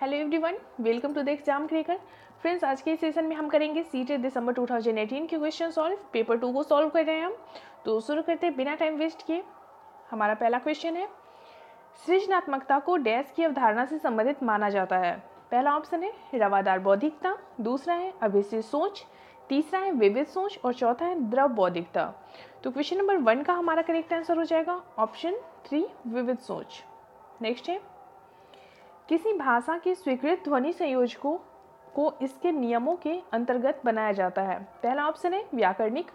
Hello everyone welcome to the exam cracker friends आज के session में हम करेंगे सी दिसंबर 2018 के क्वेश्चन सॉल्व पेपर टू को सॉल्व कर रहे हैं हम तो शुरू करते हैं बिना टाइम वेस्ट किए हमारा पहला क्वेश्चन है सृजनात्मकता को डैश की अवधारणा से संबंधित माना जाता है पहला ऑप्शन है रवादार बौद्धिकता दूसरा है अभिषेक सोच तीसरा है विविध सोच और चौथा है द्रव बौद्धिकता तो क्वेश्चन नंबर वन का हमारा करेक्ट आंसर हो जाएगा ऑप्शन थ्री विविध सोच नेक्स्ट है किसी भाषा के स्वीकृत ध्वनि संयोजकों को इसके नियमों के अंतर्गत बनाया जाता है पहला ऑप्शन है व्याकरणिक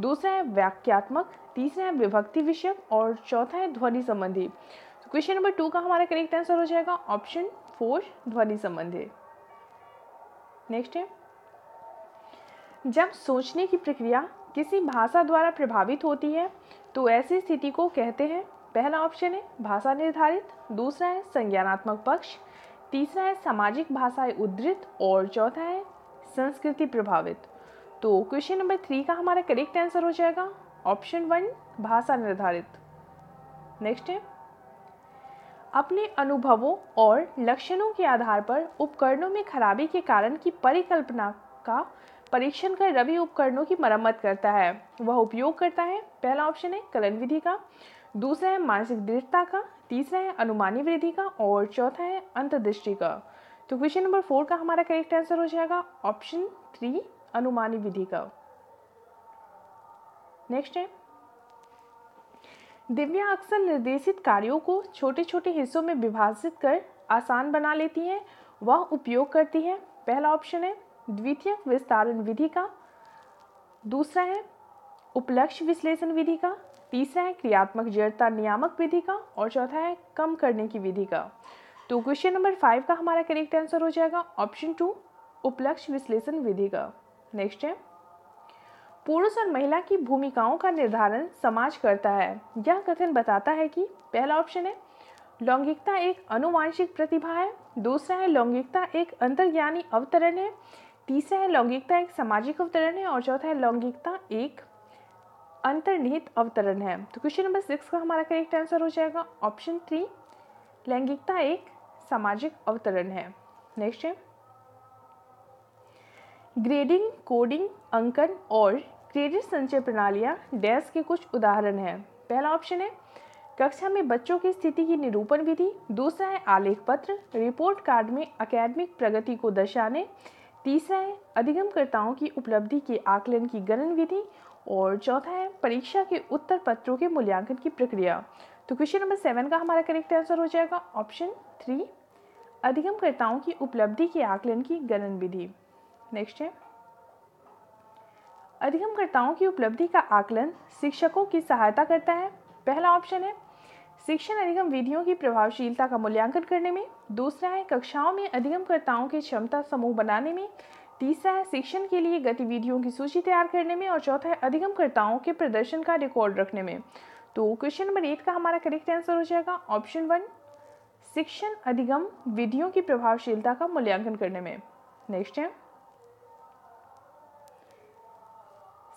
दूसरा है वाक्यात्मक तीसरा है विभक्ति विषय और चौथा है ध्वनि संबंधी क्वेश्चन नंबर टू का हमारा करेक्ट आंसर हो जाएगा ऑप्शन फोर ध्वनि संबंधी नेक्स्ट है जब सोचने की प्रक्रिया किसी भाषा द्वारा प्रभावित होती है तो ऐसी स्थिति को कहते हैं पहला ऑप्शन है भाषा निर्धारित दूसरा है संज्ञानात्मक पक्ष तीसरा है सामाजिक भाषाएं उद्धृत और चौथा है संस्कृति प्रभावित तो क्वेश्चन नंबर थ्री का हमारा करेक्ट आंसर हो जाएगा ऑप्शन वन भाषा निर्धारित नेक्स्ट है अपने अनुभवों और लक्षणों के आधार पर उपकरणों में खराबी के कारण की परिकल्पना का परीक्षण कर रवि उपकरणों की मरम्मत करता है वह उपयोग करता है पहला ऑप्शन है कलन विधि का दूसरा है मानसिक दृढ़ता का तीसरा है अनुमानी वृद्धि का और चौथा है अंतर्दृष्टि का तो क्वेश्चन नंबर फोर का हमारा करेक्ट आंसर हो जाएगा ऑप्शन थ्री अनुमानी विधि का नेक्स्ट है दिव्या अक्सर निर्देशित कार्यों को छोटे छोटे हिस्सों में विभाजित कर आसान बना लेती हैं वह उपयोग करती है पहला ऑप्शन है द्वितीय विस्तारण विधि का दूसरा है उपलक्ष्य विश्लेषण विधि का तीसरा है क्रियात्मक जड़ता नियामक विधि का और चौथा है कम करने की विधि का तो क्वेश्चन नंबर फाइव का हमारा करेक्ट आंसर हो जाएगा ऑप्शन टू उपलक्ष्य विश्लेषण विधि का नेक्स्ट है पुरुष और महिला की भूमिकाओं का निर्धारण समाज करता है यह कथन बताता है कि पहला ऑप्शन है लौंगिकता एक अनुवांशिक प्रतिभा है दूसरा है लौंगिकता एक अंतर्ज्ञानी अवतरण है तीसरा है लौंगिकता एक सामाजिक अवतरण है और चौथा है लौंगिकता एक अंतर्निहित अवतरण है तो क्वेश्चन नंबर सिक्स का हमारा करेक्ट आंसर हो जाएगा ऑप्शन थ्री लैंगिकता एक सामाजिक अवतरण है नेक्स्ट है ग्रेडिंग कोडिंग अंकन और क्रेडिट संचय प्रणालियां डैश के कुछ उदाहरण हैं पहला ऑप्शन है कक्षा में बच्चों की स्थिति की निरूपण विधि दूसरा है आलेख पत्र रिपोर्ट कार्ड में अकेडमिक प्रगति को दर्शाने तीसरा है अधिगमकर्ताओं की उपलब्धि के आकलन की गणन विधि और चौथा है परीक्षा के उत्तर पत्रों के मूल्यांकन की प्रक्रिया तो क्वेश्चन नंबर सेवन का हमारा करेक्ट आंसर हो जाएगा ऑप्शन थ्री अधिगमकर्ताओं की उपलब्धि के आकलन की गणन विधि नेक्स्ट है अधिगमकर्ताओं की उपलब्धि का आकलन शिक्षकों की सहायता करता है पहला ऑप्शन है शिक्षण अधिगम विधियों की प्रभावशीलता का मूल्यांकन करने में दूसरा है कक्षाओं में अधिगमकर्ताओं के क्षमता समूह बनाने में तीसरा है शिक्षण के लिए गतिविधियों की सूची तैयार करने में और चौथा है अधिगमकर्ताओं के प्रदर्शन का रिकॉर्ड रखने में तो क्वेश्चन नंबर एट का हमारा करेक्ट आंसर हो जाएगा ऑप्शन वन शिक्षण अधिगम विधियों की प्रभावशीलता का मूल्यांकन करने में नेक्स्ट है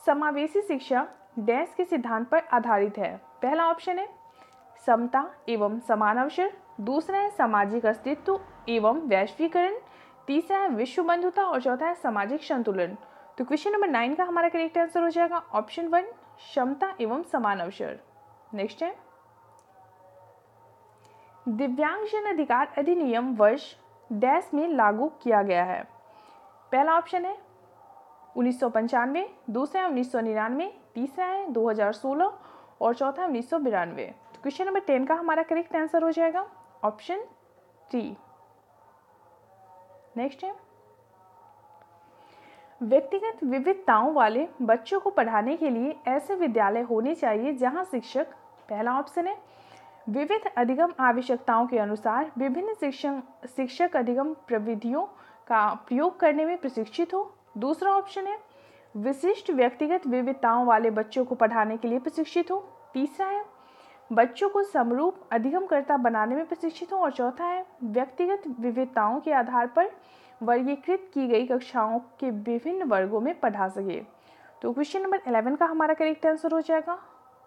समावेशी शिक्षा डैश के सिद्धांत पर आधारित है पहला ऑप्शन है समता एवं समान अवसर दूसरा है सामाजिक अस्तित्व एवं वैश्वीकरण तीसरा है विश्व बंधुता और चौथा है सामाजिक संतुलन तो क्वेश्चन नंबर नाइन का हमारा करेक्ट आंसर हो जाएगा ऑप्शन वन क्षमता एवं समान अवसर नेक्स्ट है दिव्यांगजन अधिकार अधिनियम वर्ष डैश में लागू किया गया है पहला ऑप्शन है उन्नीस दूसरा है उन्नीस तीसरा है 2016 और चौथा है उन्नीस तो क्वेश्चन नंबर टेन का हमारा करेक्ट आंसर हो जाएगा ऑप्शन थ्री नेक्स्ट है व्यक्तिगत विविधताओं वाले बच्चों को पढ़ाने के लिए ऐसे विद्यालय होने चाहिए जहां शिक्षक पहला ऑप्शन है विविध अधिगम आवश्यकताओं के अनुसार विभिन्न शिक्षण शिक्षक अधिगम प्रविधियों का प्रयोग करने में प्रशिक्षित हो दूसरा ऑप्शन है विशिष्ट व्यक्तिगत विविधताओं वाले बच्चों को पढ़ाने के लिए प्रशिक्षित हो तीसरा है बच्चों को समरूप अधिगमकर्ता बनाने में प्रशिक्षित हों और चौथा है व्यक्तिगत विविधताओं के आधार पर वर्गीकृत की गई कक्षाओं के विभिन्न वर्गों में पढ़ा सके तो क्वेश्चन नंबर एलेवन का हमारा करेक्ट आंसर हो जाएगा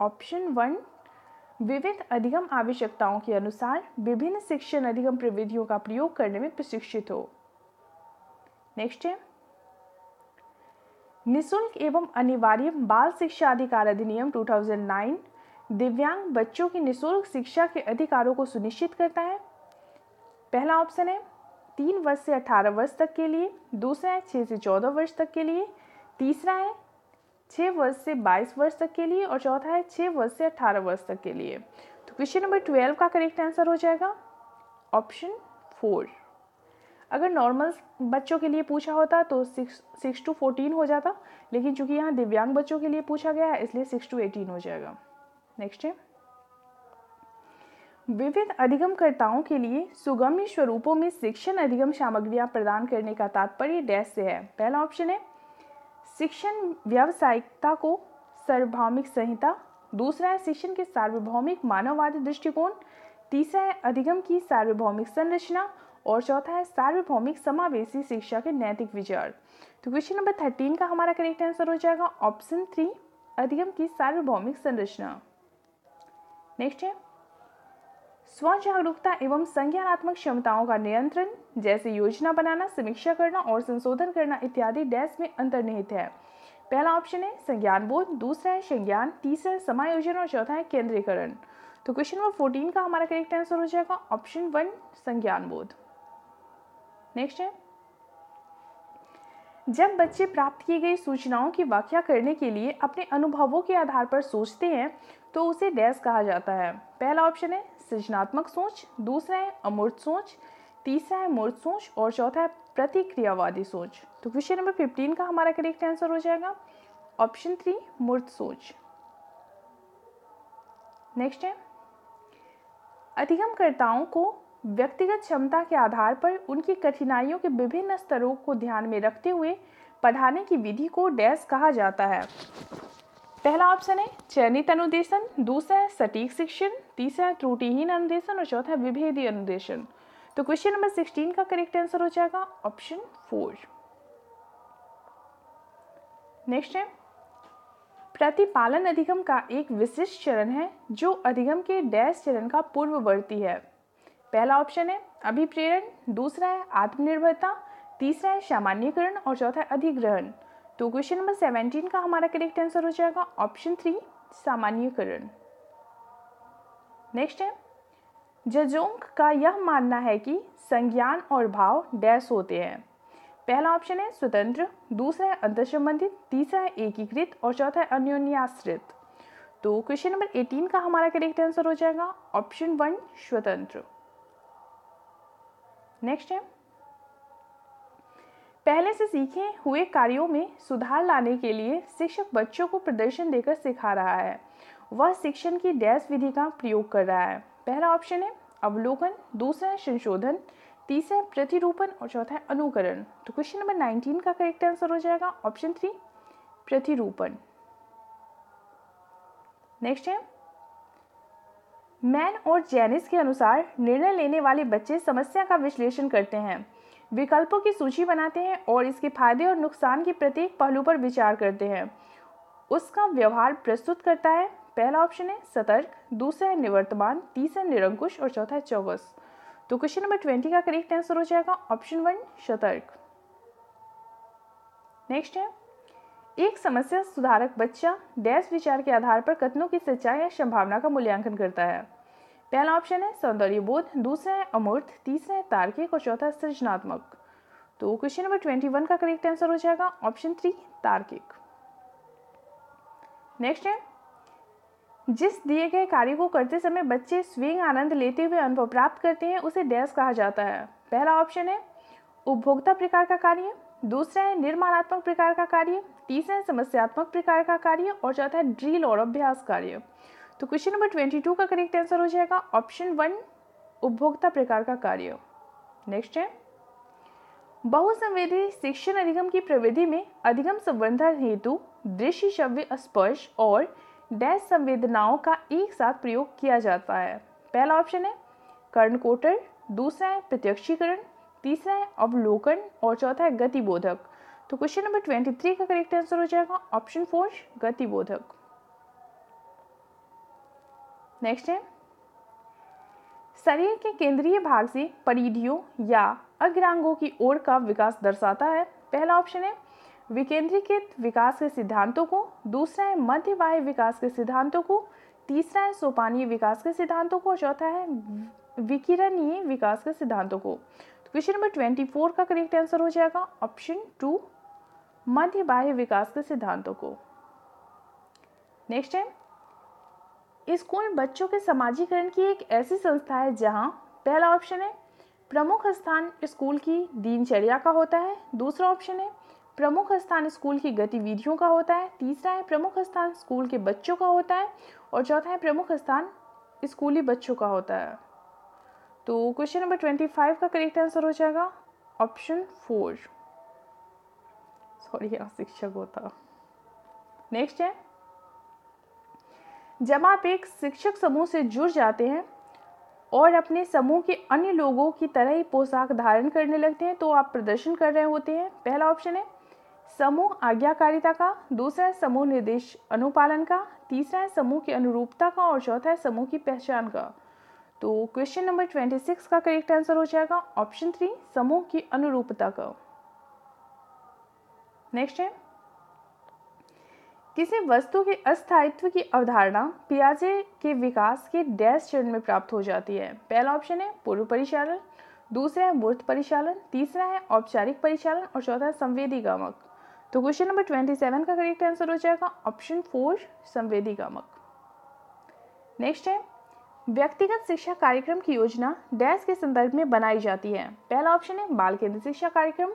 ऑप्शन वन विविध अधिगम आवश्यकताओं के अनुसार विभिन्न शिक्षण अधिगम प्रविधियों का प्रयोग करने में प्रशिक्षित हो नेक्स्ट है निशुल्क एवं अनिवार्य बाल शिक्षा अधिकार अधिनियम 2009 दिव्यांग बच्चों की निशुल्क शिक्षा के अधिकारों को सुनिश्चित करता है पहला ऑप्शन है तीन वर्ष से अठारह वर्ष तक के लिए दूसरा है छः से चौदह वर्ष तक के लिए तीसरा है छः वर्ष से बाईस वर्ष तक के लिए और चौथा है छः वर्ष से अठारह वर्ष तक के लिए तो क्वेश्चन नंबर ट्वेल्व का करेक्ट आंसर हो जाएगा ऑप्शन फोर अगर नॉर्मल बच्चों के लिए पूछा होता तो सिक्स सिक्स टू फोर्टीन हो जाता लेकिन चूंकि यहाँ दिव्यांग बच्चों के लिए पूछा गया है इसलिए सिक्स टू एटीन हो जाएगा नेक्स्ट है विविध अधिगमकर्ताओं के लिए सुगम्य स्वरूपों में शिक्षण अधिगम सामग्रियां प्रदान करने का तात्पर्य डैश से है पहला ऑप्शन है शिक्षण व्यावसायिकता को सार्वभौमिक संहिता दूसरा है शिक्षण के सार्वभौमिक मानववादी दृष्टिकोण तीसरा है अधिगम की सार्वभौमिक संरचना और चौथा है सार्वभौमिक समावेशी शिक्षा के नैतिक विचार तो क्वेश्चन नंबर थर्टीन का हमारा करेक्ट आंसर हो जाएगा ऑप्शन थ्री अधिगम की सार्वभौमिक संरचना नेक्स्ट है स्व जागरूकता एवं संज्ञानात्मक क्षमताओं का नियंत्रण जैसे योजना बनाना समीक्षा करना और संशोधन करना इत्यादि डैश में अंतर्निहित है पहला ऑप्शन है संज्ञान बोध दूसरा है संज्ञान तीसरा है समायोजन और चौथा है केंद्रीकरण तो क्वेश्चन नंबर फोर्टीन का हमारा करेक्ट आंसर हो जाएगा ऑप्शन वन संज्ञान बोध नेक्स्ट है जब बच्चे प्राप्त की गई सूचनाओं की व्याख्या करने के लिए अपने अनुभवों के आधार पर सोचते हैं तो उसे डैस कहा जाता है पहला ऑप्शन है सृजनात्मक सोच दूसरा है अमूर्त सोच तीसरा है मूर्त सोच और चौथा है प्रतिक्रियावादी सोच तो क्वेश्चन नंबर फिफ्टीन का हमारा करेक्ट आंसर हो जाएगा ऑप्शन थ्री मूर्त सोच नेक्स्ट है अधिगमकर्ताओं को व्यक्तिगत क्षमता के आधार पर उनकी कठिनाइयों के विभिन्न स्तरों को ध्यान में रखते हुए पढ़ाने की विधि को डैस कहा जाता है पहला ऑप्शन है चयनित अनुदेशन दूसरा है सटीक शिक्षण तीसरा है त्रुटिहीन अनुदेशन और चौथा है विभेदी अनुदेशन तो क्वेश्चन नंबर सिक्सटीन का करेक्ट आंसर हो जाएगा ऑप्शन फोर नेक्स्ट है प्रतिपालन अधिगम का एक विशिष्ट चरण है जो अधिगम के डैश चरण का पूर्ववर्ती है पहला ऑप्शन है अभिप्रेरण दूसरा है आत्मनिर्भरता तीसरा है सामान्यकरण और चौथा है अधिग्रहण तो क्वेश्चन नंबर सेवेंटीन का हमारा करेक्ट आंसर हो जाएगा ऑप्शन थ्री सामान्यकरण नेक्स्ट है जजोंग का यह मानना है कि संज्ञान और भाव डैश होते हैं पहला ऑप्शन है स्वतंत्र दूसरा है संबंधित तीसरा है एकीकृत और चौथा है अन्योन्याश्रित तो क्वेश्चन नंबर एटीन का हमारा करेक्ट आंसर हो जाएगा ऑप्शन वन स्वतंत्र नेक्स्ट है पहले से सीखे हुए कार्यों में सुधार लाने के लिए शिक्षक बच्चों को प्रदर्शन देकर सिखा रहा है वह शिक्षण की डैश विधि का प्रयोग कर रहा है पहला ऑप्शन है अवलोकन दूसरा है संशोधन तीसरा है प्रतिरूपण और चौथा है अनुकरण तो क्वेश्चन नंबर नाइनटीन का करेक्ट आंसर हो जाएगा ऑप्शन थ्री प्रतिरूपण नेक्स्ट है मैन और जैनिस के अनुसार निर्णय लेने वाले बच्चे समस्या का विश्लेषण करते हैं विकल्पों की सूची बनाते हैं और इसके फायदे और नुकसान के प्रत्येक पहलू पर विचार करते हैं उसका व्यवहार प्रस्तुत करता है पहला ऑप्शन है सतर्क दूसरा है निवर्तमान तीसरा निरंकुश और चौथा है चौबस तो क्वेश्चन नंबर ट्वेंटी का करेक्ट आंसर हो जाएगा ऑप्शन वन सतर्क नेक्स्ट है एक समस्या सुधारक बच्चा डैश विचार के आधार पर कथनों की सच्चाई या संभावना का मूल्यांकन करता है पहला ऑप्शन है सौंदर्य बोध दूसरा है अमूर्त तीसरा है तार्किक और चौथा है सृजनात्मक तो क्वेश्चन नंबर ट्वेंटी वन का करेक्ट आंसर हो जाएगा ऑप्शन थ्री तार्किक नेक्स्ट है जिस दिए गए कार्य को करते समय बच्चे स्विंग आनंद लेते हुए अनुभव प्राप्त करते हैं उसे डैस कहा जाता है पहला ऑप्शन है उपभोक्ता प्रकार का कार्य दूसरा है निर्माणात्मक प्रकार का कार्य तीसरा है समस्यात्मक प्रकार का कार्य और चौथा है ड्रिल और अभ्यास कार्य तो क्वेश्चन नंबर ट्वेंटी टू का करेक्ट आंसर हो जाएगा ऑप्शन वन उपभोक्ता प्रकार का कार्य नेक्स्ट है बहुसंवेदी शिक्षण अधिगम की प्रविधि में अधिगम संवर्धन हेतु दृश्य शव्य स्पर्श और डैश संवेदनाओं का एक साथ प्रयोग किया जाता है पहला ऑप्शन है कर्णकोटर दूसरा है प्रत्यक्षीकरण तीसरा है अवलोकन और चौथा है गतिबोधक तो क्वेश्चन नंबर ट्वेंटी थ्री का करेक्ट आंसर हो जाएगा ऑप्शन फोर गतिबोधक नेक्स्ट है शरीर के केंद्रीय भाग से परिधियों या अग्रांगों की ओर का विकास दर्शाता है पहला ऑप्शन है विकेंद्रीकृत विकास के सिद्धांतों को दूसरा है मध्यवाय विकास के सिद्धांतों को तीसरा है सोपानीय विकास के सिद्धांतों को चौथा है विकिरणीय विकास के सिद्धांतों को क्वेश्चन नंबर ट्वेंटी फोर का करेक्ट आंसर हो जाएगा ऑप्शन टू मध्य बाह्य विकास के सिद्धांतों को नेक्स्ट है स्कूल बच्चों के समाजीकरण की एक ऐसी संस्था है जहाँ पहला ऑप्शन है प्रमुख स्थान स्कूल की दिनचर्या का होता है दूसरा ऑप्शन है प्रमुख स्थान स्कूल की गतिविधियों का होता है तीसरा है प्रमुख स्थान स्कूल के बच्चों का होता है और चौथा है प्रमुख स्थान स्कूली बच्चों का होता है तो क्वेश्चन नंबर ट्वेंटी फाइव का करेक्ट आंसर हो जाएगा ऑप्शन फोर सॉरी शिक्षक होता नेक्स्ट है जब आप एक शिक्षक समूह से जुड़ जाते हैं और अपने समूह के अन्य लोगों की तरह ही पोशाक धारण करने लगते हैं तो आप प्रदर्शन कर रहे होते हैं पहला ऑप्शन है समूह आज्ञाकारिता का दूसरा है समूह निर्देश अनुपालन का तीसरा है समूह की अनुरूपता का और चौथा है समूह की पहचान का तो क्वेश्चन नंबर ट्वेंटी सिक्स का करेक्ट आंसर हो जाएगा ऑप्शन थ्री समूह की अनुरूपता का नेक्स्ट है किसी वस्तु के अस्थायित्व की अवधारणा पियाजे के विकास के डैश चरण में प्राप्त हो जाती है पहला ऑप्शन है पूर्व परिचालन दूसरा है मूर्त परिचालन तीसरा है औपचारिक परिचालन और चौथा है संवेदी गामक तो क्वेश्चन नंबर ट्वेंटी सेवन का करेक्ट आंसर हो जाएगा ऑप्शन फोर संवेदी गामक नेक्स्ट है व्यक्तिगत शिक्षा कार्यक्रम की योजना डैश के संदर्भ में बनाई जाती है पहला ऑप्शन है बाल केंद्र शिक्षा कार्यक्रम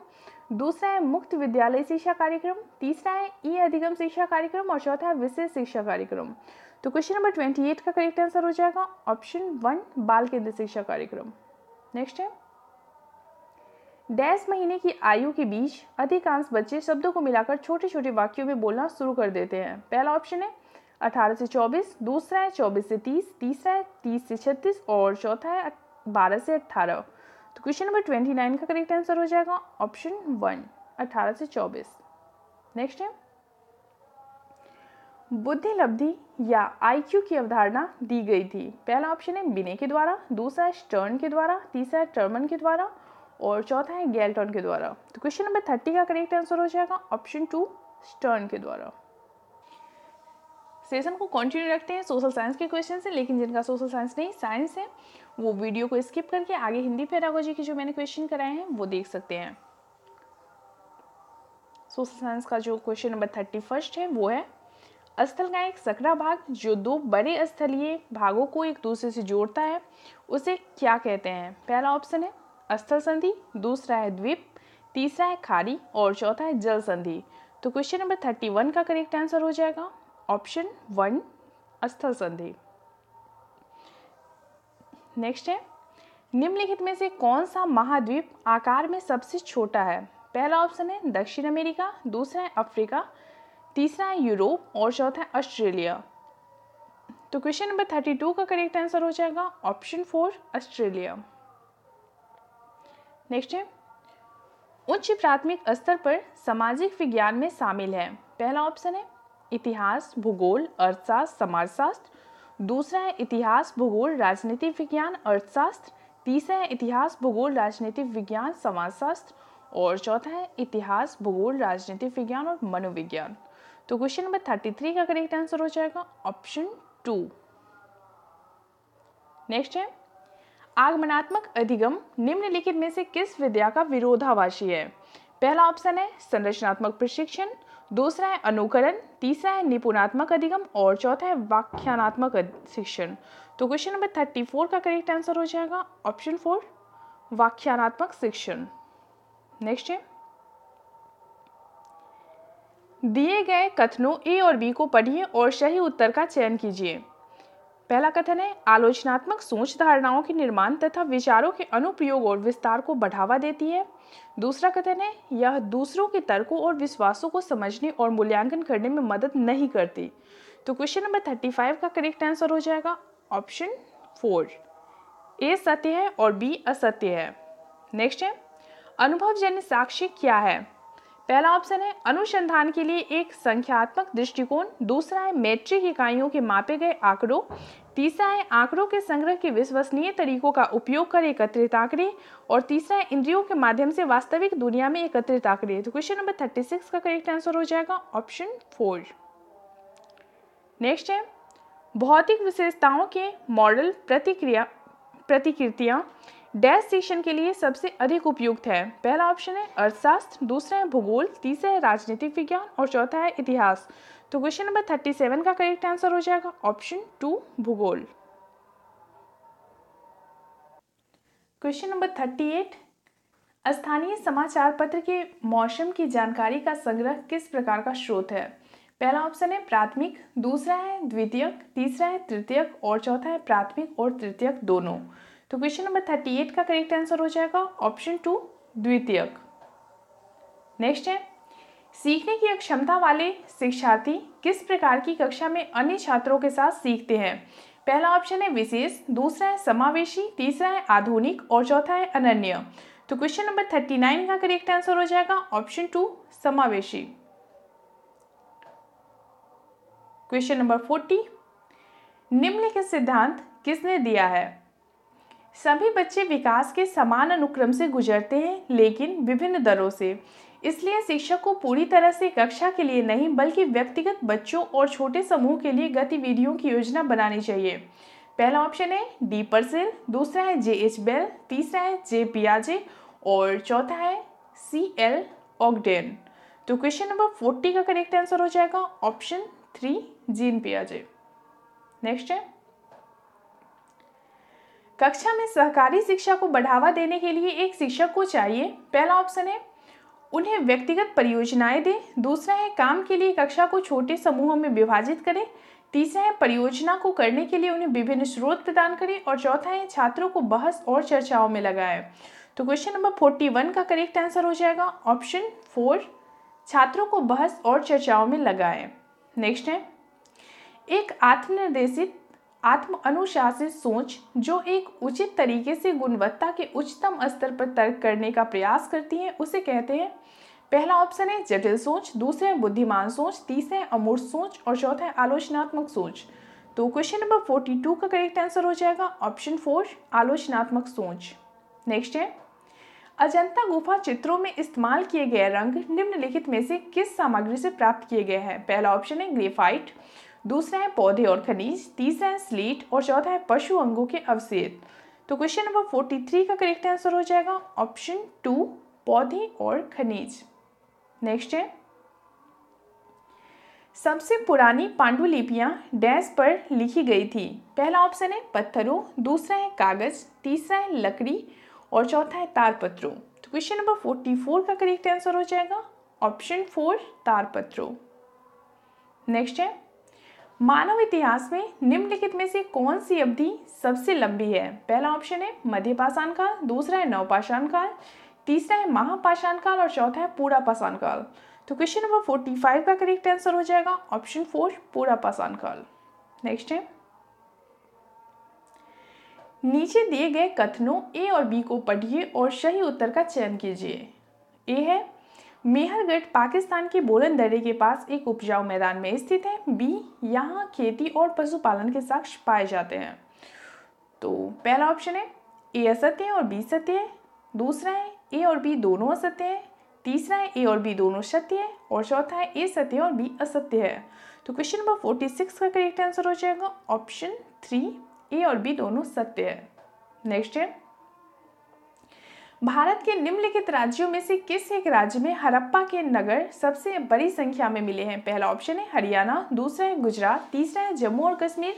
दूसरा है मुक्त विद्यालय शिक्षा कार्यक्रम तीसरा है ई अधिगम शिक्षा कार्यक्रम और चौथा है विशेष शिक्षा कार्यक्रम तो क्वेश्चन नंबर ट्वेंटी एट का करेक्ट आंसर हो जाएगा ऑप्शन वन बाल केंद्र शिक्षा कार्यक्रम नेक्स्ट है डैश महीने की आयु के बीच अधिकांश बच्चे शब्दों को मिलाकर छोटे छोटे वाक्यों में बोलना शुरू कर देते हैं पहला ऑप्शन है अठारह से चौबीस दूसरा है चौबीस से तीस तीसरा है तीस से छत्तीस और चौथा है बारह से अट्ठारह तो क्वेश्चन नंबर ट्वेंटी नाइन का करेक्ट आंसर हो जाएगा ऑप्शन वन अठारह से चौबीस नेक्स्ट है बुद्धि लब्धि या आईक्यू की अवधारणा दी गई थी पहला ऑप्शन है बिने के द्वारा दूसरा है स्टर्न के द्वारा तीसरा है टर्मन के द्वारा और चौथा है गैल्टन के द्वारा तो क्वेश्चन नंबर थर्टी का करेक्ट आंसर हो जाएगा ऑप्शन टू स्टर्न के द्वारा सेशन को कंटिन्यू रखते हैं सोशल साइंस के क्वेश्चन से लेकिन जिनका सोशल साइंस नहीं साइंस है वो वीडियो को स्किप करके आगे हिंदी पैरागोजी के जो मैंने क्वेश्चन कराए हैं वो देख सकते हैं सोशल साइंस का जो क्वेश्चन नंबर थर्टी फर्स्ट है वो है स्थल का एक सकरा भाग जो दो बड़े स्थलीय भागों को एक दूसरे से जोड़ता है उसे क्या कहते हैं पहला ऑप्शन है स्थल संधि दूसरा है द्वीप तीसरा है खारी और चौथा है जल संधि तो क्वेश्चन नंबर थर्टी वन का करेक्ट आंसर हो जाएगा ऑप्शन वन स्थल संधि नेक्स्ट है निम्नलिखित में से कौन सा महाद्वीप आकार में सबसे छोटा है पहला ऑप्शन है दक्षिण अमेरिका दूसरा है अफ्रीका तीसरा है यूरोप और चौथा है ऑस्ट्रेलिया तो क्वेश्चन नंबर थर्टी टू का करेक्ट आंसर हो जाएगा ऑप्शन फोर ऑस्ट्रेलिया नेक्स्ट है उच्च प्राथमिक स्तर पर सामाजिक विज्ञान में शामिल है पहला ऑप्शन है इतिहास भूगोल अर्थशास्त्र समाजशास्त्र दूसरा है इतिहास भूगोल राजनीति विज्ञान अर्थशास्त्र तीसरा है इतिहास भूगोल राजनीति विज्ञान समाजशास्त्र और चौथा है इतिहास भूगोल राजनीति विज्ञान और मनोविज्ञान तो क्वेश्चन नंबर थर्टी थ्री का करेक्ट आंसर हो जाएगा ऑप्शन टू नेक्स्ट है आगमनात्मक अधिगम निम्नलिखित में से किस विद्या का विरोधाभाषी है पहला ऑप्शन है संरचनात्मक प्रशिक्षण दूसरा है अनुकरण तीसरा है निपुणात्मक अधिगम और चौथा है व्याख्यानात्मक शिक्षण तो क्वेश्चन नंबर थर्टी फोर का करेक्ट आंसर हो जाएगा ऑप्शन फोर व्याख्यानात्मक शिक्षण नेक्स्ट है दिए गए कथनों ए और बी को पढ़िए और सही उत्तर का चयन कीजिए पहला कथन है आलोचनात्मक सोच धारणाओं के निर्माण तथा विचारों के अनुप्रयोग और विस्तार को बढ़ावा देती है दूसरा कथन है यह दूसरों के तर्कों और विश्वासों को समझने और मूल्यांकन करने में मदद नहीं करती तो क्वेश्चन नंबर थर्टी फाइव का करेक्ट आंसर हो जाएगा ऑप्शन फोर ए सत्य है और बी असत्य है नेक्स्ट है अनुभव जन्य साक्षी क्या है पहला ऑप्शन है अनुसंधान के लिए एक संख्यात्मक दृष्टिकोण दूसरा है मैट्रिक इकाइयों के मापे गए आंकड़ों तीसरा है आंकड़ों के संग्रह के विश्वसनीय तरीकों का उपयोग कर एकत्रित आंकड़े और तीसरा है इंद्रियों के माध्यम से वास्तविक दुनिया में एकत्रित आंकड़े तो क्वेश्चन नंबर थर्टी सिक्स का करेक्ट आंसर हो जाएगा ऑप्शन फोर नेक्स्ट है भौतिक विशेषताओं के मॉडल प्रतिक्रिया प्रतिकृतियाँ डैश सेशन के लिए सबसे अधिक उपयुक्त है पहला ऑप्शन है अर्थशास्त्र दूसरा है भूगोल तीसरा है राजनीतिक विज्ञान और चौथा है इतिहास तो क्वेश्चन नंबर थर्टी सेवन का करेक्ट आंसर हो जाएगा ऑप्शन टू भूगोल क्वेश्चन नंबर थर्टी एट स्थानीय समाचार पत्र के मौसम की जानकारी का संग्रह किस प्रकार का स्रोत है पहला ऑप्शन है प्राथमिक दूसरा है द्वितीयक तीसरा है तृतीयक और चौथा है प्राथमिक और तृतीयक दोनों तो क्वेश्चन नंबर थर्टी एट का करेक्ट आंसर हो जाएगा ऑप्शन टू द्वितीयक नेक्स्ट है सीखने की अक्षमता वाले शिक्षार्थी किस प्रकार की कक्षा में अन्य छात्रों के साथ सीखते हैं पहला ऑप्शन है विशेष दूसरा है समावेशी तीसरा है आधुनिक और चौथा है अनन्य तो क्वेश्चन नंबर थर्टी नाइन का करेक्ट आंसर हो जाएगा ऑप्शन टू समावेशी क्वेश्चन नंबर फोर्टी निम्नलिखित सिद्धांत किसने दिया है सभी बच्चे विकास के समान अनुक्रम से गुजरते हैं लेकिन विभिन्न दरों से इसलिए शिक्षक को पूरी तरह से कक्षा के लिए नहीं बल्कि व्यक्तिगत बच्चों और छोटे समूह के लिए गतिविधियों की योजना बनानी चाहिए पहला ऑप्शन है डी परसेल दूसरा है जे एच बेल तीसरा है जे पियाजे और चौथा है सी एल ऑगडेन तो क्वेश्चन नंबर फोर्टी का करेक्ट आंसर हो जाएगा ऑप्शन थ्री जीन पियाजे नेक्स्ट है कक्षा में सहकारी शिक्षा को बढ़ावा देने के लिए एक शिक्षक को चाहिए पहला ऑप्शन है उन्हें व्यक्तिगत परियोजनाएं दें दूसरा है काम के लिए कक्षा को छोटे समूहों में विभाजित करें तीसरा है परियोजना को करने के लिए उन्हें विभिन्न स्रोत प्रदान करें और चौथा है छात्रों को बहस और चर्चाओं में लगाएं तो क्वेश्चन नंबर फोर्टी वन का करेक्ट आंसर हो जाएगा ऑप्शन फोर छात्रों को बहस और चर्चाओं में लगाएं नेक्स्ट है एक आत्मनिर्देशित आत्म अनुशासित सोच जो एक उचित तरीके से गुणवत्ता के उच्चतम स्तर पर तर्क करने का प्रयास करती है उसे कहते हैं पहला ऑप्शन है जटिल सोच दूसरे बुद्धिमान सोच तीसरे अमूर्त सोच और चौथे आलोचनात्मक सोच तो क्वेश्चन नंबर फोर्टी टू का करेक्ट आंसर हो जाएगा ऑप्शन फोर आलोचनात्मक सोच नेक्स्ट है अजंता गुफा चित्रों में इस्तेमाल किए गए रंग निम्नलिखित में से किस सामग्री से प्राप्त किए गए हैं पहला ऑप्शन है ग्रेफाइट दूसरा है पौधे और खनिज तीसरा है स्लेट और चौथा है पशु अंगों के अवशेष तो क्वेश्चन नंबर फोर्टी थ्री का करेक्ट आंसर हो जाएगा ऑप्शन टू पौधे और खनिज नेक्स्ट है सबसे पुरानी पांडुलिपियां डैश पर लिखी गई थी पहला ऑप्शन है पत्थरों दूसरा है कागज तीसरा है लकड़ी और चौथा है तारपत्रों तो क्वेश्चन नंबर फोर्टी फोर का करेक्ट आंसर हो जाएगा ऑप्शन फोर तारपत्रों नेक्स्ट है मानव इतिहास में निम्नलिखित में से कौन सी अवधि सबसे लंबी है पहला ऑप्शन है मध्य पाषाण काल दूसरा है नवपाषाण काल तीसरा है महापाषाण काल और चौथा है पूरा पाषाण काल तो क्वेश्चन नंबर फोर्टी फाइव का करेक्ट आंसर हो जाएगा ऑप्शन फोर पूरा पाषाण काल नेक्स्ट है नीचे दिए गए कथनों ए और बी को पढ़िए और सही उत्तर का चयन कीजिए ए है मेहरगढ़ पाकिस्तान के बोलन दर्रे के पास एक उपजाऊ मैदान में स्थित है बी यहाँ खेती और पशुपालन के साक्ष पाए जाते हैं तो पहला ऑप्शन है ए असत्य और बी सत्य है दूसरा है ए और बी दोनों असत्य है तीसरा है ए और बी दोनों सत्य है और चौथा है ए सत्य और बी असत्य है तो क्वेश्चन नंबर फोर्टी सिक्स का करेक्ट आंसर हो जाएगा ऑप्शन थ्री ए और बी दोनों सत्य है नेक्स्ट है भारत के निम्नलिखित राज्यों में से किस एक राज्य में हरप्पा के नगर सबसे बड़ी संख्या में मिले हैं पहला ऑप्शन है हरियाणा दूसरा है गुजरात तीसरा है जम्मू और कश्मीर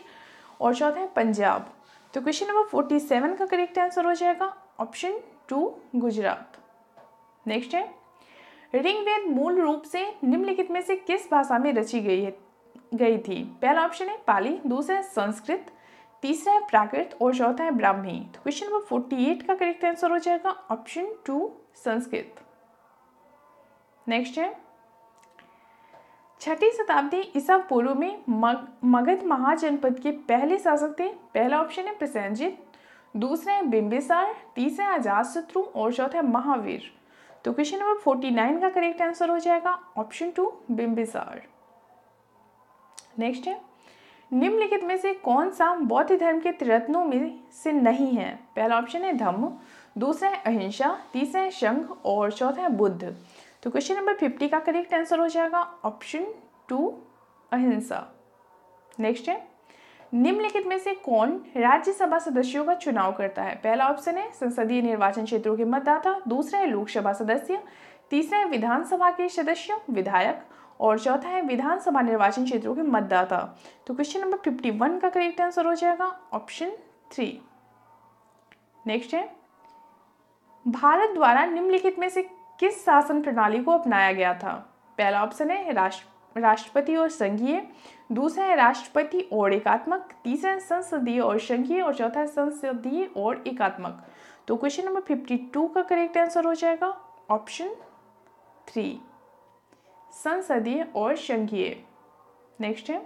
और चौथा है पंजाब तो क्वेश्चन नंबर फोर्टी सेवन का करेक्ट आंसर हो जाएगा ऑप्शन टू गुजरात नेक्स्ट है ऋग्वेद मूल रूप से निम्नलिखित में से किस भाषा में रची गई है गई थी पहला ऑप्शन है पाली दूसरा है संस्कृत तीसरा है प्राकृत और चौथा है ब्राह्मी तो क्वेश्चन नंबर फोर्टी एट का करेक्ट आंसर हो जाएगा ऑप्शन टू संस्कृत नेक्स्ट है छठी शताब्दी ईसा पूर्व में मग मगध महाजनपद के पहले शासक थे पहला ऑप्शन है प्रसेंजित दूसरा है बिंबिसार तीसरा है अजात शत्रु और चौथा है महावीर तो क्वेश्चन नंबर फोर्टी नाइन का करेक्ट आंसर हो जाएगा ऑप्शन टू बिंबिसार नेक्स्ट है निम्नलिखित में से कौन सा बौद्ध धर्म के त्रिरत्नों में से नहीं है पहला ऑप्शन है धम्म दूसरा है अहिंसा तीसरा है शंख और चौथा है बुद्ध तो क्वेश्चन नंबर फिफ्टी का करेक्ट आंसर हो जाएगा ऑप्शन टू अहिंसा नेक्स्ट है निम्नलिखित में से कौन राज्यसभा सदस्यों का चुनाव करता है पहला ऑप्शन है संसदीय निर्वाचन क्षेत्रों के मतदाता दूसरा है लोकसभा सदस्य तीसरा है विधानसभा के सदस्य विधायक और चौथा है विधानसभा निर्वाचन क्षेत्रों के मतदाता तो क्वेश्चन नंबर फिफ्टी वन का करेक्ट आंसर हो जाएगा ऑप्शन थ्री नेक्स्ट है भारत द्वारा निम्नलिखित में से किस शासन प्रणाली को अपनाया गया था पहला ऑप्शन है राष्ट्र राष्ट्रपति और संघीय दूसरा है राष्ट्रपति और एकात्मक तीसरा है संसदीय और संघीय और चौथा है संसदीय और एकात्मक तो क्वेश्चन नंबर फिफ्टी टू का करेक्ट आंसर हो जाएगा ऑप्शन थ्री संसदीय और संघीय नेक्स्ट है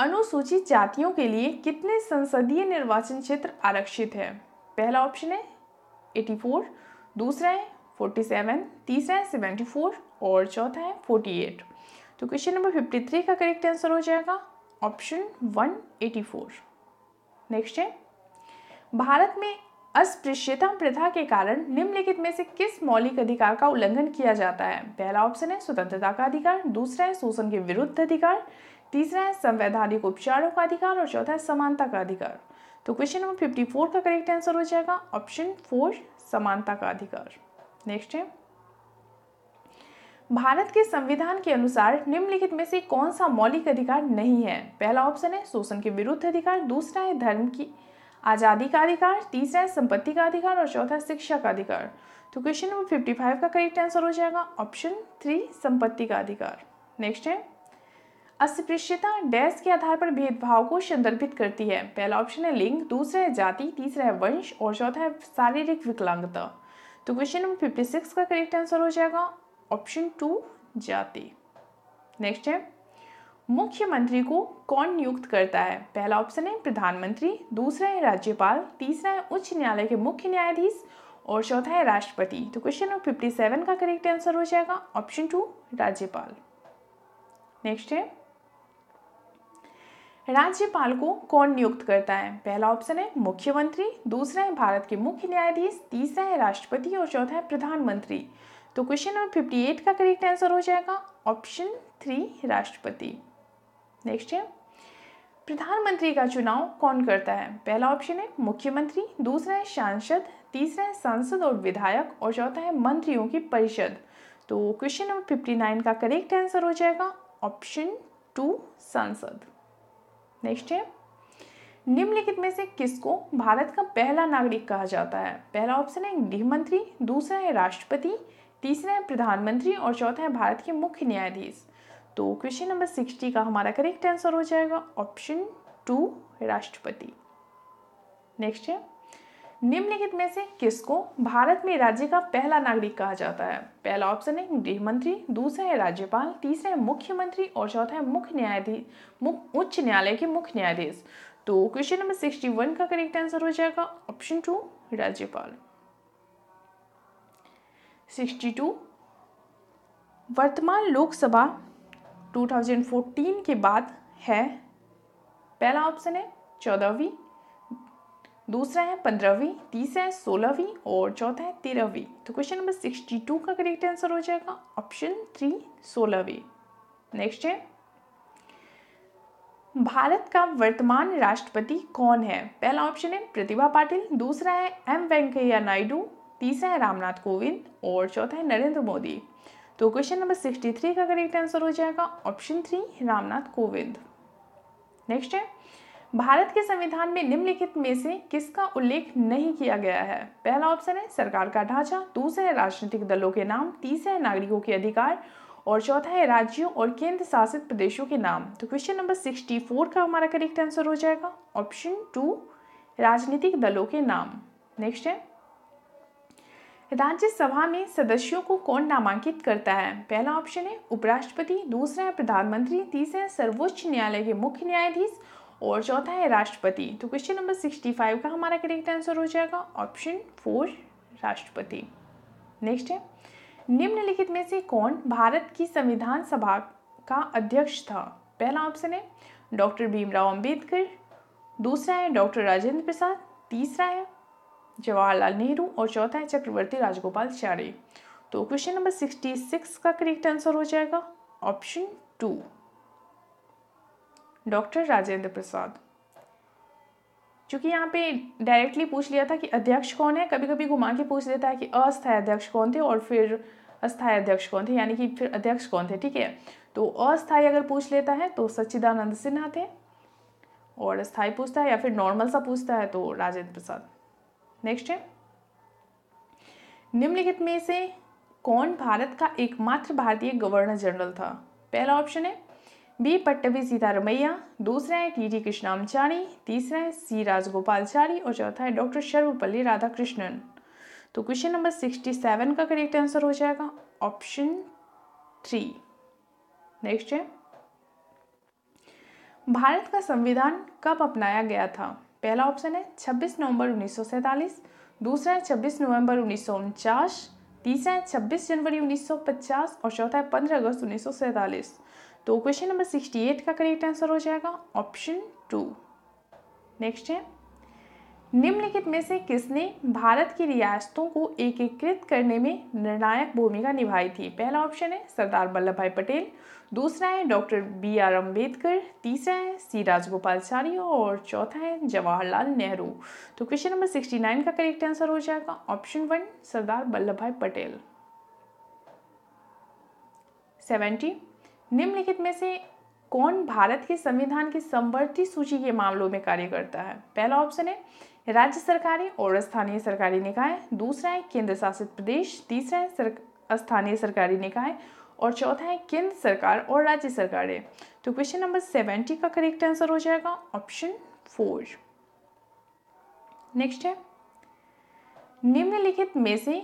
अनुसूचित जातियों के लिए कितने संसदीय निर्वाचन क्षेत्र आरक्षित है पहला ऑप्शन है 84, दूसरा है 47, तीसरा है 74 और चौथा है 48। तो क्वेश्चन नंबर 53 का करेक्ट आंसर हो जाएगा ऑप्शन 184। नेक्स्ट है भारत में अस्पृश्यता प्रथा के कारण निम्नलिखित में से किस मौलिक अधिकार का उल्लंघन किया जाता है पहला ऑप्शन है स्वतंत्रता का अधिकार दूसरा है शोषण के विरुद्ध अधिकार तीसरा है संवैधानिक उपचारों का अधिकार और चौथा है समानता का अधिकार तो क्वेश्चन नंबर फिफ्टी फोर का करेक्ट आंसर हो जाएगा ऑप्शन फोर समानता का अधिकार नेक्स्ट है भारत के संविधान के अनुसार निम्नलिखित में से कौन सा मौलिक अधिकार नहीं है पहला ऑप्शन है शोषण के विरुद्ध अधिकार दूसरा है धर्म की आज़ादी का अधिकार तीसरा है संपत्ति का अधिकार और चौथा शिक्षा का अधिकार तो क्वेश्चन नंबर फिफ्टी फाइव का करेक्ट आंसर हो जाएगा ऑप्शन थ्री संपत्ति का अधिकार नेक्स्ट है अस्पृश्यता डैश के आधार पर भेदभाव को संदर्भित करती है पहला ऑप्शन है लिंग दूसरा है जाति तीसरा है वंश और चौथा है शारीरिक विकलांगता तो क्वेश्चन नंबर फिफ्टी सिक्स का करेक्ट आंसर हो जाएगा ऑप्शन टू जाति नेक्स्ट है मुख्यमंत्री को कौन नियुक्त करता है पहला ऑप्शन है प्रधानमंत्री दूसरा है राज्यपाल तीसरा है उच्च न्यायालय के मुख्य न्यायाधीश और चौथा है राष्ट्रपति तो क्वेश्चन नंबर फिफ्टी सेवन का करेक्ट आंसर हो जाएगा ऑप्शन टू राज्यपाल नेक्स्ट है राज्यपाल को कौन नियुक्त करता है पहला ऑप्शन है मुख्यमंत्री दूसरा है भारत के मुख्य न्यायाधीश तीसरा है राष्ट्रपति और चौथा है प्रधानमंत्री तो क्वेश्चन नंबर फिफ्टी एट का करेक्ट आंसर हो जाएगा ऑप्शन थ्री राष्ट्रपति नेक्स्ट है प्रधानमंत्री का चुनाव कौन करता है पहला ऑप्शन है मुख्यमंत्री दूसरा है सांसद तीसरा है सांसद और विधायक और चौथा है मंत्रियों की परिषद तो क्वेश्चन नंबर फिफ्टी नाइन का करेक्ट आंसर हो जाएगा ऑप्शन टू सांसद नेक्स्ट है निम्नलिखित में से किसको भारत का पहला नागरिक कहा जाता है पहला ऑप्शन है गृह मंत्री दूसरा है राष्ट्रपति तीसरा है प्रधानमंत्री और चौथा है भारत के मुख्य न्यायाधीश तो क्वेश्चन नंबर सिक्सटी का हमारा करेक्ट आंसर हो जाएगा ऑप्शन टू राष्ट्रपति नेक्स्ट है निम्नलिखित में से किसको भारत में राज्य का पहला नागरिक कहा जाता है पहला ऑप्शन है गृह मंत्री दूसरा है राज्यपाल तीसरा है मुख्यमंत्री और चौथा है मुख्य न्यायाधीश मुख्य उच्च न्यायालय के मुख्य न्यायाधीश तो क्वेश्चन नंबर सिक्सटी वन का करेक्ट आंसर हो जाएगा ऑप्शन टू राज्यपाल सिक्सटी टू वर्तमान लोकसभा 2014 के बाद है पहला ऑप्शन है चौदहवीं दूसरा है पंद्रहवीं तीसरा है सोलहवीं और चौथा है तेरहवीं तो क्वेश्चन नंबर सिक्सटी टू का करेक्ट आंसर हो जाएगा ऑप्शन थ्री सोलहवीं नेक्स्ट है भारत का वर्तमान राष्ट्रपति कौन है पहला ऑप्शन है प्रतिभा पाटिल दूसरा है एम वेंकैया नायडू तीसरा है रामनाथ कोविंद और चौथा है नरेंद्र मोदी तो क्वेश्चन नंबर सिक्सटी थ्री का करेक्ट आंसर हो जाएगा option three Ramnath Kovind next है भारत के संविधान में निम्नलिखित में से किसका उल्लेख नहीं किया गया है पहला ऑप्शन है सरकार का ढांचा दूसरा है राजनीतिक दलों के नाम तीसरा है नागरिकों के अधिकार और चौथा है राज्यों और केंद्र शासित प्रदेशों के नाम तो क्वेश्चन नंबर सिक्सटी फोर का हमारा करेक्ट आंसर हो जाएगा ऑप्शन टू राजनीतिक दलों के नाम नेक्स्ट है राज्यसभा में सदस्यों को कौन नामांकित करता है पहला ऑप्शन है उपराष्ट्रपति दूसरा है प्रधानमंत्री तीसरा है सर्वोच्च न्यायालय के मुख्य न्यायाधीश और चौथा है राष्ट्रपति तो क्वेश्चन नंबर सिक्सटी फाइव का हमारा करेक्ट आंसर हो जाएगा ऑप्शन फोर राष्ट्रपति नेक्स्ट है निम्नलिखित में से कौन भारत की संविधान सभा का अध्यक्ष था पहला ऑप्शन है डॉक्टर भीमराव अंबेडकर दूसरा है डॉक्टर राजेंद्र प्रसाद तीसरा है जवाहरलाल नेहरू और चौथा है चक्रवर्ती राजगोपाल चारी तो क्वेश्चन नंबर सिक्सटी सिक्स का करेक्ट आंसर हो जाएगा option two doctor Rajendra Prasad क्योंकि यहाँ पे डायरेक्टली पूछ लिया था कि अध्यक्ष कौन है कभी कभी घुमा के पूछ देता है कि अस्थायी अध्यक्ष कौन थे और फिर अस्थायी अध्यक्ष कौन थे यानी कि फिर अध्यक्ष कौन थे ठीक है तो अस्थायी अगर पूछ लेता है तो सच्चिदानंद सिन्हा थे और अस्थायी पूछता है या फिर नॉर्मल सा पूछता है तो राजेंद्र प्रसाद नेक्स्ट है निम्नलिखित में से कौन भारत का एकमात्र भारतीय गवर्नर जनरल था पहला ऑप्शन है बी पट्टवी सीतारमैया दूसरा है टी डी कृष्णामचारी तीसरा है सी राजगोपालचारी और चौथा है डॉक्टर सर्वपल्ली राधाकृष्णन तो क्वेश्चन नंबर सिक्सटी सेवन का करेक्ट आंसर हो जाएगा ऑप्शन थ्री नेक्स्ट है भारत का संविधान कब अपनाया गया था पहला ऑप्शन है 26 नवंबर उन्नीस दूसरा है 26 नवंबर उन्नीस तीसरा है 26 जनवरी 1950 और चौथा है 15 अगस्त उन्नीस तो क्वेश्चन नंबर 68 का करेक्ट आंसर हो जाएगा ऑप्शन टू नेक्स्ट है निम्नलिखित में से किसने भारत की रियासतों को एकीकृत करने में निर्णायक भूमिका निभाई थी पहला ऑप्शन है सरदार वल्लभ भाई पटेल दूसरा है डॉक्टर बी आर अम्बेडकर तीसरा है सी राजगोपालचारी और चौथा है जवाहरलाल नेहरू तो क्वेश्चन नंबर सिक्सटी नाइन का करेक्ट आंसर हो जाएगा ऑप्शन वन सरदार वल्लभ भाई पटेल सेवेंटी निम्नलिखित में से कौन भारत के संविधान की संवर्ती सूची के मामलों में कार्य करता है पहला ऑप्शन है राज्य सरकारें और स्थानीय सरकारी निकाय दूसरा है केंद्र शासित प्रदेश तीसरा है सर, स्थानीय सरकारी निकाय और चौथा है केंद्र सरकार और राज्य सरकारें तो क्वेश्चन नंबर सेवेंटी का करेक्ट आंसर हो जाएगा ऑप्शन फोर नेक्स्ट है निम्नलिखित में से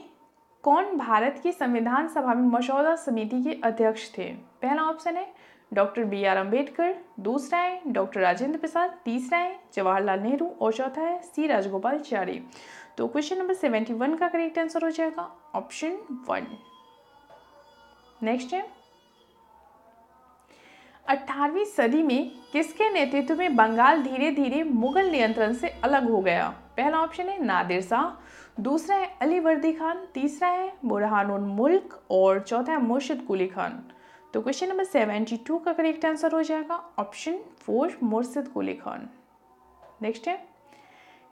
कौन भारत की संविधान सभा में मसौदा समिति के अध्यक्ष थे पहला ऑप्शन है डॉक्टर बी आर अम्बेडकर दूसरा है डॉक्टर राजेंद्र प्रसाद तीसरा है जवाहरलाल नेहरू और चौथा है सी चारे तो क्वेश्चन नंबर सेवेंटी वन का करेक्ट आंसर हो जाएगा ऑप्शन वन नेक्स्ट है अठारहवीं सदी में किसके नेतृत्व में बंगाल धीरे धीरे मुगल नियंत्रण से अलग हो गया पहला ऑप्शन है नादिर शाह दूसरा है अली वर्दी खान तीसरा है बुरहानुल मुल्क और चौथा है मुर्शिद कुली खान तो क्वेश्चन नंबर सेवेंटी टू का करेक्ट आंसर हो जाएगा option four Murshid Quli Khan next है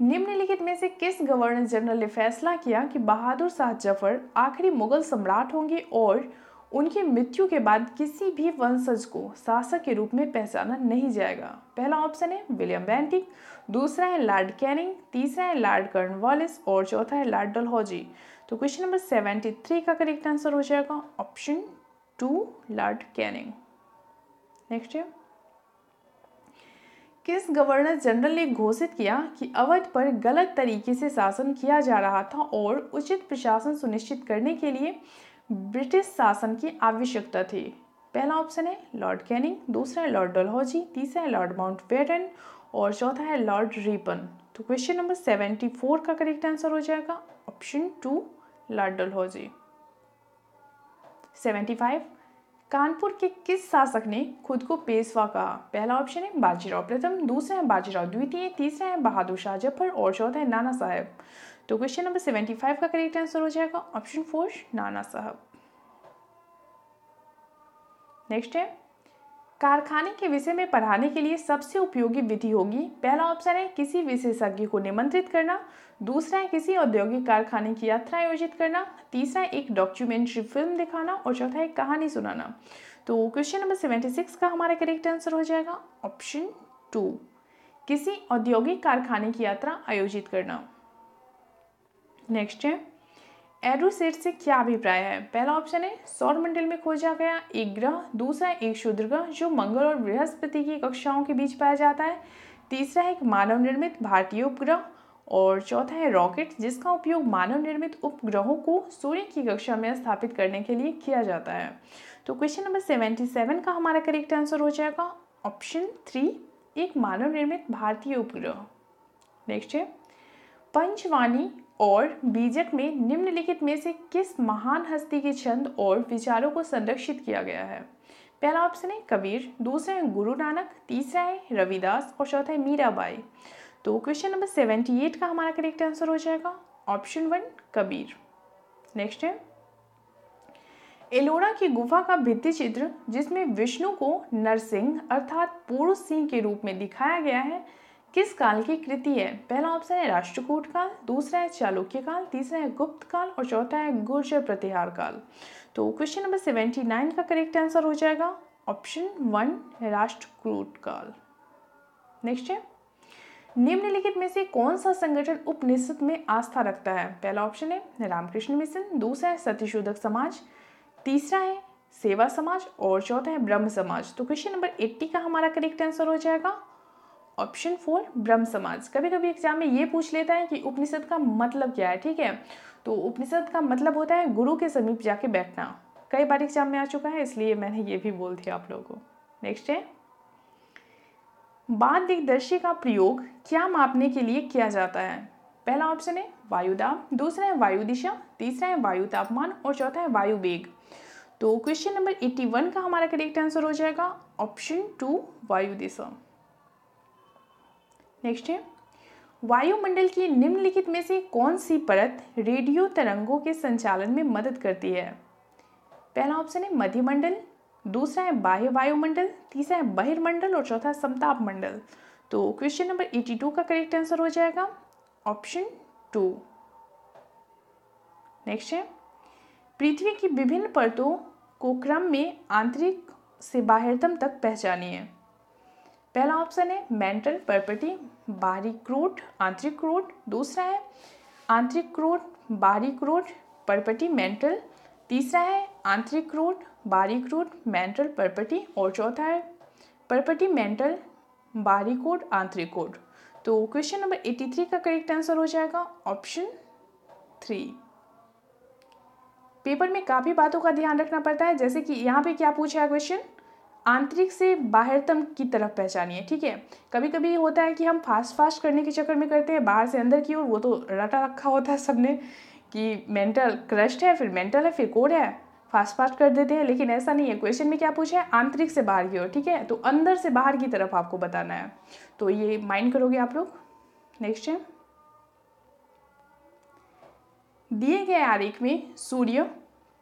निम्नलिखित में से किस गवर्नर जनरल ने फैसला किया कि बहादुर शाह जफर आखिरी मुगल सम्राट होंगे और उनकी मृत्यु के बाद किसी भी वंशज को शासक के रूप में पहचाना नहीं जाएगा पहला ऑप्शन है विलियम बैंटिक दूसरा है लॉर्ड कैनिंग तीसरा है लॉर्ड कर्नवालिस और चौथा है लॉर्ड डलहौजी तो क्वेश्चन नंबर सेवेंटी थ्री का करेक्ट आंसर हो जाएगा option two lord Canning next किस गवर्नर जनरल ने घोषित किया कि अवध पर गलत तरीके से शासन किया जा रहा था और उचित प्रशासन सुनिश्चित करने के लिए ब्रिटिश शासन की आवश्यकता थी पहला ऑप्शन है लॉर्ड कैनिंग दूसरा है लॉर्ड डलहौजी तीसरा है लॉर्ड माउंट बेटन और चौथा है लॉर्ड रिपन तो क्वेश्चन नंबर सेवेंटी फोर का करेक्ट आंसर हो जाएगा option two lord Dalhousie 75 Kanpur के किस शासक ने खुद को पेशवा कहा पहला ऑप्शन है बाजीराव प्रथम दूसरा है बाजीराव द्वितीय तीसरा है बहादुर शाह जफर और चौथा है नाना साहब तो क्वेश्चन नंबर 75 का करेक्ट आंसर हो जाएगा ऑप्शन फोर नाना साहब नेक्स्ट है कारखाने के विषय में पढ़ाने के लिए सबसे उपयोगी विधि होगी पहला ऑप्शन है किसी विशेषज्ञ को निमंत्रित करना दूसरा है किसी औद्योगिक कारखाने की यात्रा आयोजित करना तीसरा है एक डॉक्यूमेंट्री फिल्म दिखाना और चौथा है कहानी सुनाना तो क्वेश्चन नंबर सेवेंटी सिक्स का हमारा करेक्ट आंसर हो जाएगा ऑप्शन टू किसी औद्योगिक कारखाने की यात्रा आयोजित करना नेक्स्ट है एरोसेट से क्या अभिप्राय है पहला ऑप्शन है सौरमंडल में खोजा गया एक ग्रह दूसरा एक शुद्र ग्रह जो मंगल और बृहस्पति की कक्षाओं के बीच पाया जाता है तीसरा है एक मानव निर्मित भारतीय उपग्रह और चौथा है रॉकेट जिसका उपयोग मानव निर्मित उपग्रहों को सूर्य की कक्षा में स्थापित करने के लिए किया जाता है तो क्वेश्चन नंबर सेवेंटी सेवन का हमारा करेक्ट आंसर हो जाएगा ऑप्शन थ्री एक मानव निर्मित भारतीय उपग्रह नेक्स्ट है पंचवाणी और बीजक में निम्नलिखित में से किस महान हस्ती के छंद और विचारों को संरक्षित किया गया है पहला ऑप्शन है कबीर दूसरा है गुरु नानक तीसरा है रविदास और चौथा है मीराबाई तो क्वेश्चन नंबर सेवेंटी एट का हमारा करेक्ट आंसर हो जाएगा ऑप्शन वन कबीर नेक्स्ट है एलोरा की गुफा का भित्ति चित्र जिसमें विष्णु को नरसिंह अर्थात पुरुष सिंह के रूप में दिखाया गया है किस काल की कृति है पहला ऑप्शन है राष्ट्रकूट काल दूसरा है चालुक्य काल तीसरा है गुप्त काल और चौथा है गुर्जर प्रतिहार काल तो क्वेश्चन नंबर सेवेंटी नाइन का करेक्ट आंसर हो जाएगा ऑप्शन वन राष्ट्रकूट काल नेक्स्ट है निम्नलिखित में से कौन सा संगठन उपनिषद में आस्था रखता है पहला ऑप्शन है रामकृष्ण मिशन दूसरा है सतीशोधक समाज तीसरा है सेवा समाज और चौथा है ब्रह्म समाज तो क्वेश्चन नंबर एट्टी का हमारा करेक्ट आंसर हो जाएगा ऑप्शन फोर ब्रह्म समाज कभी कभी एग्जाम में ये पूछ लेता है कि उपनिषद का मतलब क्या है ठीक है तो उपनिषद का मतलब होता है गुरु के समीप जाके बैठना कई बार एग्जाम में आ चुका है इसलिए मैंने ये भी बोल दिया आप लोगों को नेक्स्ट है बाद दिग्दर्शी का प्रयोग क्या मापने के लिए किया जाता है पहला ऑप्शन है वायुदाब दूसरा है वायु दिशा तीसरा है वायु तापमान और चौथा है वायु वेग तो क्वेश्चन नंबर 81 का हमारा करेक्ट आंसर हो जाएगा ऑप्शन टू वायु दिशा नेक्स्ट है वायुमंडल की निम्नलिखित में से कौन सी परत रेडियो तरंगों के संचालन में मदद करती है पहला ऑप्शन है मध्यमंडल दूसरा है बाह्य वायुमंडल तीसरा है बहिर्मंडल और चौथा समताप मंडल तो क्वेश्चन नंबर एटी टू का करेक्ट आंसर हो जाएगा ऑप्शन टू नेक्स्ट है पृथ्वी की विभिन्न परतों को क्रम में आंतरिक से बाहरतम तक पहचानिए पहला ऑप्शन है मेंटल प्रॉपर्टी बाहरी क्रूट आंतरिक क्रूट दूसरा है आंतरिक क्रूट बाहरी क्रूट प्रॉपर्टी मेंटल तीसरा है आंतरिक क्रूट बाहरी क्रूट मेंटल प्रॉपर्टी और चौथा है प्रॉपर्टी मेंटल बाहरी कोड आंतरिक कोड तो क्वेश्चन नंबर एटी थ्री का करेक्ट आंसर हो जाएगा ऑप्शन थ्री पेपर में काफ़ी बातों का ध्यान रखना पड़ता है जैसे कि यहाँ पे क्या पूछा है क्वेश्चन आंतरिक से बाहरतम की तरफ पहचानिए ठीक है कभी कभी होता है कि हम फास्ट फास्ट करने के चक्कर में करते हैं बाहर से अंदर की ओर वो तो रटा रखा होता है सबने कि मेंटल क्रश्ड है फिर मेंटल है फिर कोड है फास्ट फास्ट कर देते हैं लेकिन ऐसा नहीं है क्वेश्चन में क्या पूछा है आंतरिक से बाहर की ओर ठीक है तो अंदर से बाहर की तरफ आपको बताना है तो ये माइंड करोगे आप लोग नेक्स्ट है दिए गए आरेख में सूर्य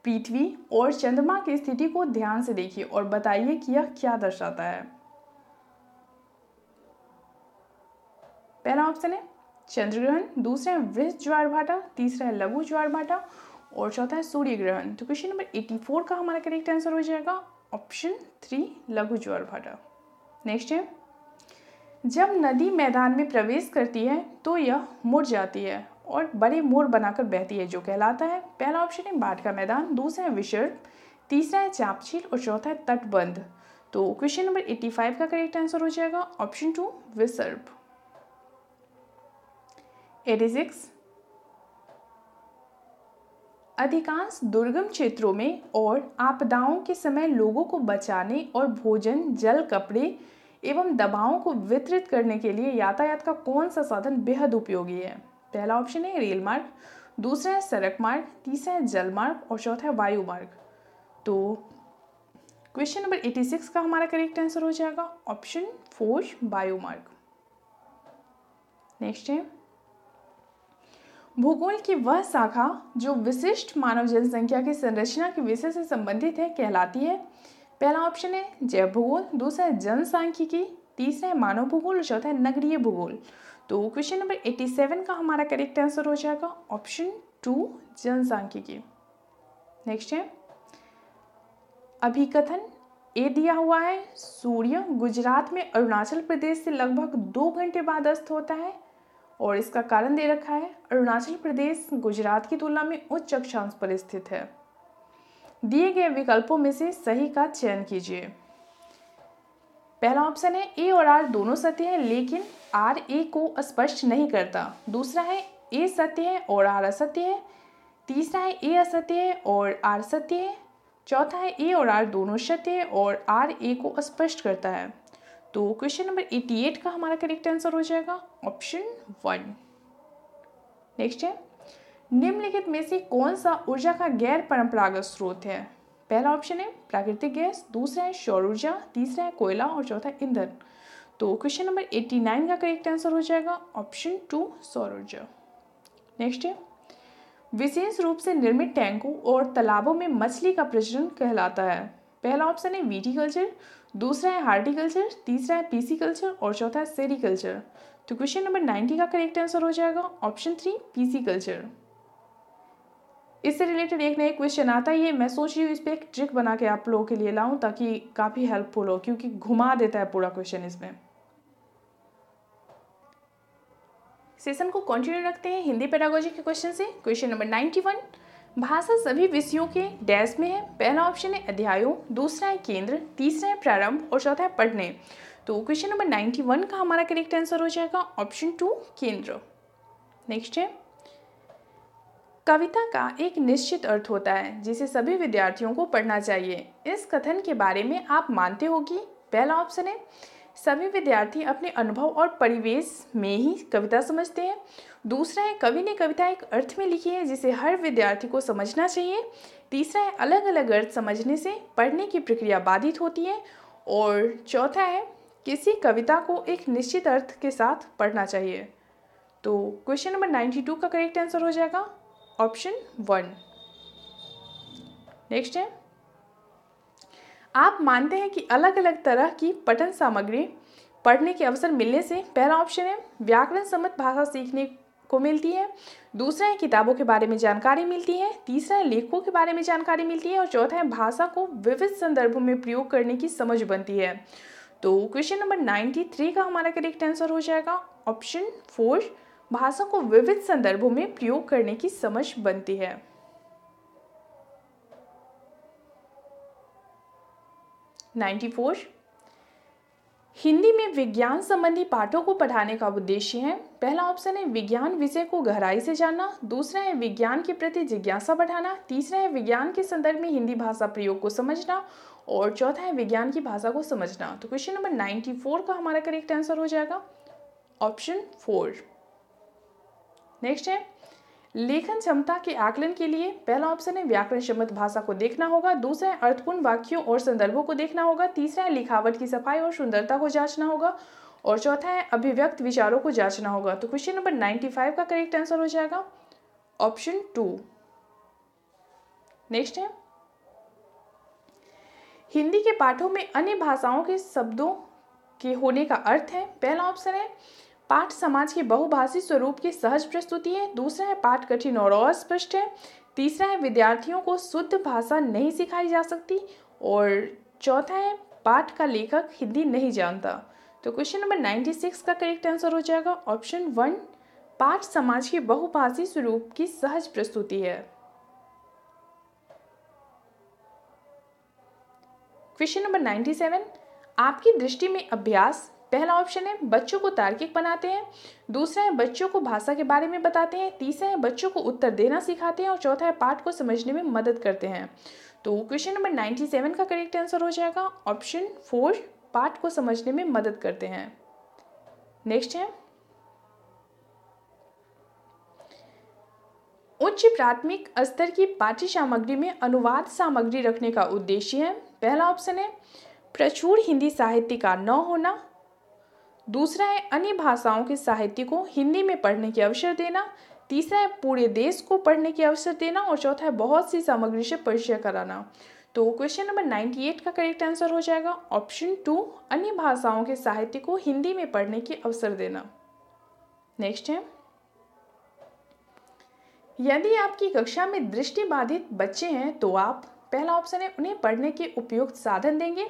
पृथ्वी और चंद्रमा की स्थिति को ध्यान से देखिए और बताइए कि यह क्या दर्शाता है पहला ऑप्शन है चंद्रग्रहण दूसरा है वृक्ष ज्वार भाटा तीसरा है लघु ज्वार भाटा और चौथा है सूर्य ग्रहण तो क्वेश्चन नंबर एटी फोर का हमारा करेक्ट आंसर हो जाएगा ऑप्शन थ्री लघु ज्वार भाटा नेक्स्ट है जब नदी मैदान में प्रवेश करती है तो यह मुड़ जाती है और बड़े मोड़ बनाकर बहती है जो कहलाता है पहला ऑप्शन है बाट का मैदान दूसरा है विशर तीसरा है चापचील और चौथा है तटबंध तो क्वेश्चन नंबर 85 का करेक्ट आंसर हो जाएगा ऑप्शन टू विसर्भ 86 अधिकांश दुर्गम क्षेत्रों में और आपदाओं के समय लोगों को बचाने और भोजन जल कपड़े एवं दवाओं को वितरित करने के लिए यातायात का कौन सा साधन बेहद उपयोगी है पहला ऑप्शन है रेल मार्ग दूसरा है सड़क मार्ग तीसरा है जल मार्ग और चौथा है वायु मार्ग तो क्वेश्चन नंबर एटी सिक्स का हमारा करेक्ट आंसर हो जाएगा ऑप्शन फोर वायु मार्ग नेक्स्ट है भूगोल की वह शाखा जो विशिष्ट मानव जनसंख्या की संरचना के विषय से संबंधित है कहलाती है पहला ऑप्शन है जैव भूगोल दूसरा है जनसांख्यिकी तीसरा है मानव भूगोल और चौथा है नगरीय भूगोल तो क्वेश्चन नंबर 87 का हमारा करेक्ट आंसर हो जाएगा ऑप्शन टू जनसांख्यिकी नेक्स्ट है अभिकथन ए दिया हुआ है सूर्य गुजरात में अरुणाचल प्रदेश से लगभग दो घंटे बाद अस्त होता है और इसका कारण दे रखा है अरुणाचल प्रदेश गुजरात की तुलना में उच्च अक्षांश पर स्थित है दिए गए विकल्पों में से सही का चयन कीजिए पहला ऑप्शन है ए और आर दोनों सत्य हैं लेकिन आर ए को स्पष्ट नहीं करता दूसरा है ए सत्य है और आर असत्य है तीसरा है ए असत्य है और आर सत्य है चौथा है ए और आर दोनों सत्य है और आर ए को स्पष्ट करता है तो क्वेश्चन नंबर एटी एट का हमारा करेक्ट आंसर हो जाएगा ऑप्शन वन नेक्स्ट है निम्नलिखित में से कौन सा ऊर्जा का गैर परंपरागत स्रोत है पहला ऑप्शन है प्राकृतिक गैस दूसरा है सौर ऊर्जा तीसरा है कोयला और चौथा ईंधन तो क्वेश्चन नंबर एट्टी नाइन का करेक्ट आंसर हो जाएगा ऑप्शन टू सौर ऊर्जा नेक्स्ट है विशेष रूप से निर्मित टैंकों और तालाबों में मछली का प्रजनन कहलाता है पहला ऑप्शन है वीटी कल्चर दूसरा है हार्टिकल्चर तीसरा है पीसी कल्चर और चौथा है सेरी कल्चर तो क्वेश्चन नंबर नाइन्टी का करेक्ट आंसर हो जाएगा ऑप्शन थ्री पीसी कल्चर इससे रिलेटेड एक नया क्वेश्चन आता ही है मैं सोच रही हूँ इस पर एक ट्रिक बना के आप लोगों के लिए लाऊं ताकि काफ़ी हेल्पफुल हो क्योंकि घुमा देता है पूरा क्वेश्चन इसमें सेशन को कंटिन्यू रखते हैं हिंदी पेडागोजी के क्वेश्चन से क्वेश्चन नंबर नाइन्टी वन भाषा सभी विषयों के डैश में है पहला ऑप्शन है अध्यायों दूसरा है केंद्र तीसरा है प्रारंभ और चौथा है पढ़ने तो क्वेश्चन नंबर नाइन्टी वन का हमारा करेक्ट आंसर हो जाएगा ऑप्शन टू केंद्र नेक्स्ट है कविता का एक निश्चित अर्थ होता है जिसे सभी विद्यार्थियों को पढ़ना चाहिए इस कथन के बारे में आप मानते हो कि पहला ऑप्शन है सभी विद्यार्थी अपने अनुभव और परिवेश में ही कविता समझते हैं दूसरा है कवि ने कविता एक अर्थ में लिखी है जिसे हर विद्यार्थी को समझना चाहिए तीसरा है अलग अलग अर्थ समझने से पढ़ने की प्रक्रिया बाधित होती है और चौथा है किसी कविता को एक निश्चित अर्थ के साथ पढ़ना चाहिए तो क्वेश्चन नंबर नाइन्टी टू का करेक्ट आंसर हो जाएगा ऑप्शन वन नेक्स्ट है आप मानते हैं कि अलग अलग तरह की पठन सामग्री पढ़ने के अवसर मिलने से पहला ऑप्शन है व्याकरण सम्मत भाषा सीखने को मिलती है दूसरा है किताबों के बारे में जानकारी मिलती है तीसरा है लेखकों के बारे में जानकारी मिलती है और चौथा है भाषा को विविध संदर्भों में प्रयोग करने की समझ बनती है तो क्वेश्चन नंबर नाइन्टी थ्री का हमारा करेक्ट आंसर हो जाएगा ऑप्शन फोर भाषा को विविध संदर्भों में प्रयोग करने की समझ बनती है नाइन्टी फोर हिंदी में विज्ञान संबंधी पाठों को पढ़ाने का उद्देश्य है पहला ऑप्शन है विज्ञान विषय को गहराई से जानना दूसरा है विज्ञान के प्रति जिज्ञासा बढ़ाना तीसरा है विज्ञान के संदर्भ में हिंदी भाषा प्रयोग को समझना और चौथा है विज्ञान की भाषा को समझना तो क्वेश्चन नंबर नाइन्टी फोर का हमारा करेक्ट आंसर हो जाएगा ऑप्शन फोर नेक्स्ट है लेखन क्षमता के आकलन के लिए पहला ऑप्शन है व्याकरण सम्मत भाषा को देखना होगा दूसरा है अर्थपूर्ण वाक्यों और संदर्भों को देखना होगा तीसरा है लिखावट की सफाई और सुंदरता को जांचना होगा और चौथा है अभिव्यक्त विचारों को जांचना होगा तो क्वेश्चन नंबर नाइन्टी फाइव का करेक्ट आंसर हो जाएगा ऑप्शन टू नेक्स्ट है हिंदी के पाठों में अन्य भाषाओं के शब्दों के होने का अर्थ है पहला ऑप्शन है पाठ समाज के बहुभाषी स्वरूप की सहज प्रस्तुति है दूसरा है पाठ कठिन और अस्पष्ट है तीसरा है विद्यार्थियों को शुद्ध भाषा नहीं सिखाई जा सकती और चौथा है पाठ का लेखक हिंदी नहीं जानता तो क्वेश्चन नंबर नाइन्टी सिक्स का करेक्ट आंसर हो जाएगा ऑप्शन वन पाठ समाज के बहुभाषी स्वरूप की सहज प्रस्तुति है क्वेश्चन नंबर नाइन्टी सेवन आपकी दृष्टि में अभ्यास पहला ऑप्शन है बच्चों को तार्किक बनाते हैं दूसरा है बच्चों को भाषा के बारे में बताते हैं तीसरा है बच्चों को उत्तर देना सिखाते हैं और चौथा है पाठ को समझने में मदद करते हैं तो क्वेश्चन नंबर नाइन्टी सेवन का करेक्ट आंसर हो जाएगा ऑप्शन फोर पाठ को समझने में मदद करते हैं नेक्स्ट है उच्च प्राथमिक स्तर की पाठ्य सामग्री में अनुवाद सामग्री रखने का उद्देश्य है पहला ऑप्शन है प्रचुर हिंदी साहित्य का न होना दूसरा है अन्य भाषाओं के साहित्य को हिंदी में पढ़ने के अवसर देना तीसरा है पूरे देश को पढ़ने के अवसर देना और चौथा है बहुत सी सामग्री से परिचय कराना तो क्वेश्चन नंबर नाइन्टी एट का करेक्ट आंसर हो जाएगा ऑप्शन टू अन्य भाषाओं के साहित्य को हिंदी में पढ़ने के अवसर देना नेक्स्ट है यदि आपकी कक्षा में दृष्टिबाधित बच्चे हैं तो आप पहला ऑप्शन है उन्हें पढ़ने के उपयुक्त साधन देंगे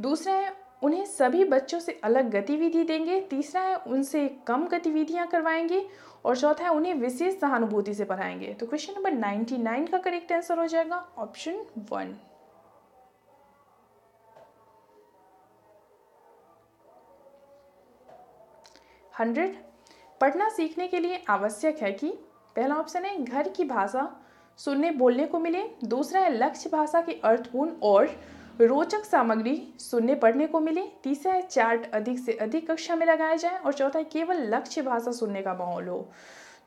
दूसरा है उन्हें सभी बच्चों से अलग गतिविधि देंगे तीसरा है उनसे कम गतिविधियाँ करवाएंगे और चौथा है उन्हें विशेष सहानुभूति से पढ़ाएंगे तो क्वेश्चन नंबर नाइन्टी नाइन का करेक्ट आंसर हो जाएगा ऑप्शन वन हंड्रेड पढ़ना सीखने के लिए आवश्यक है कि पहला ऑप्शन है घर की भाषा सुनने बोलने को मिले दूसरा है लक्ष्य भाषा के अर्थपूर्ण और रोचक सामग्री सुनने पढ़ने को मिले तीसरा है चार्ट अधिक से अधिक कक्षा में लगाया जाए और चौथा है केवल लक्ष्य भाषा सुनने का माहौल हो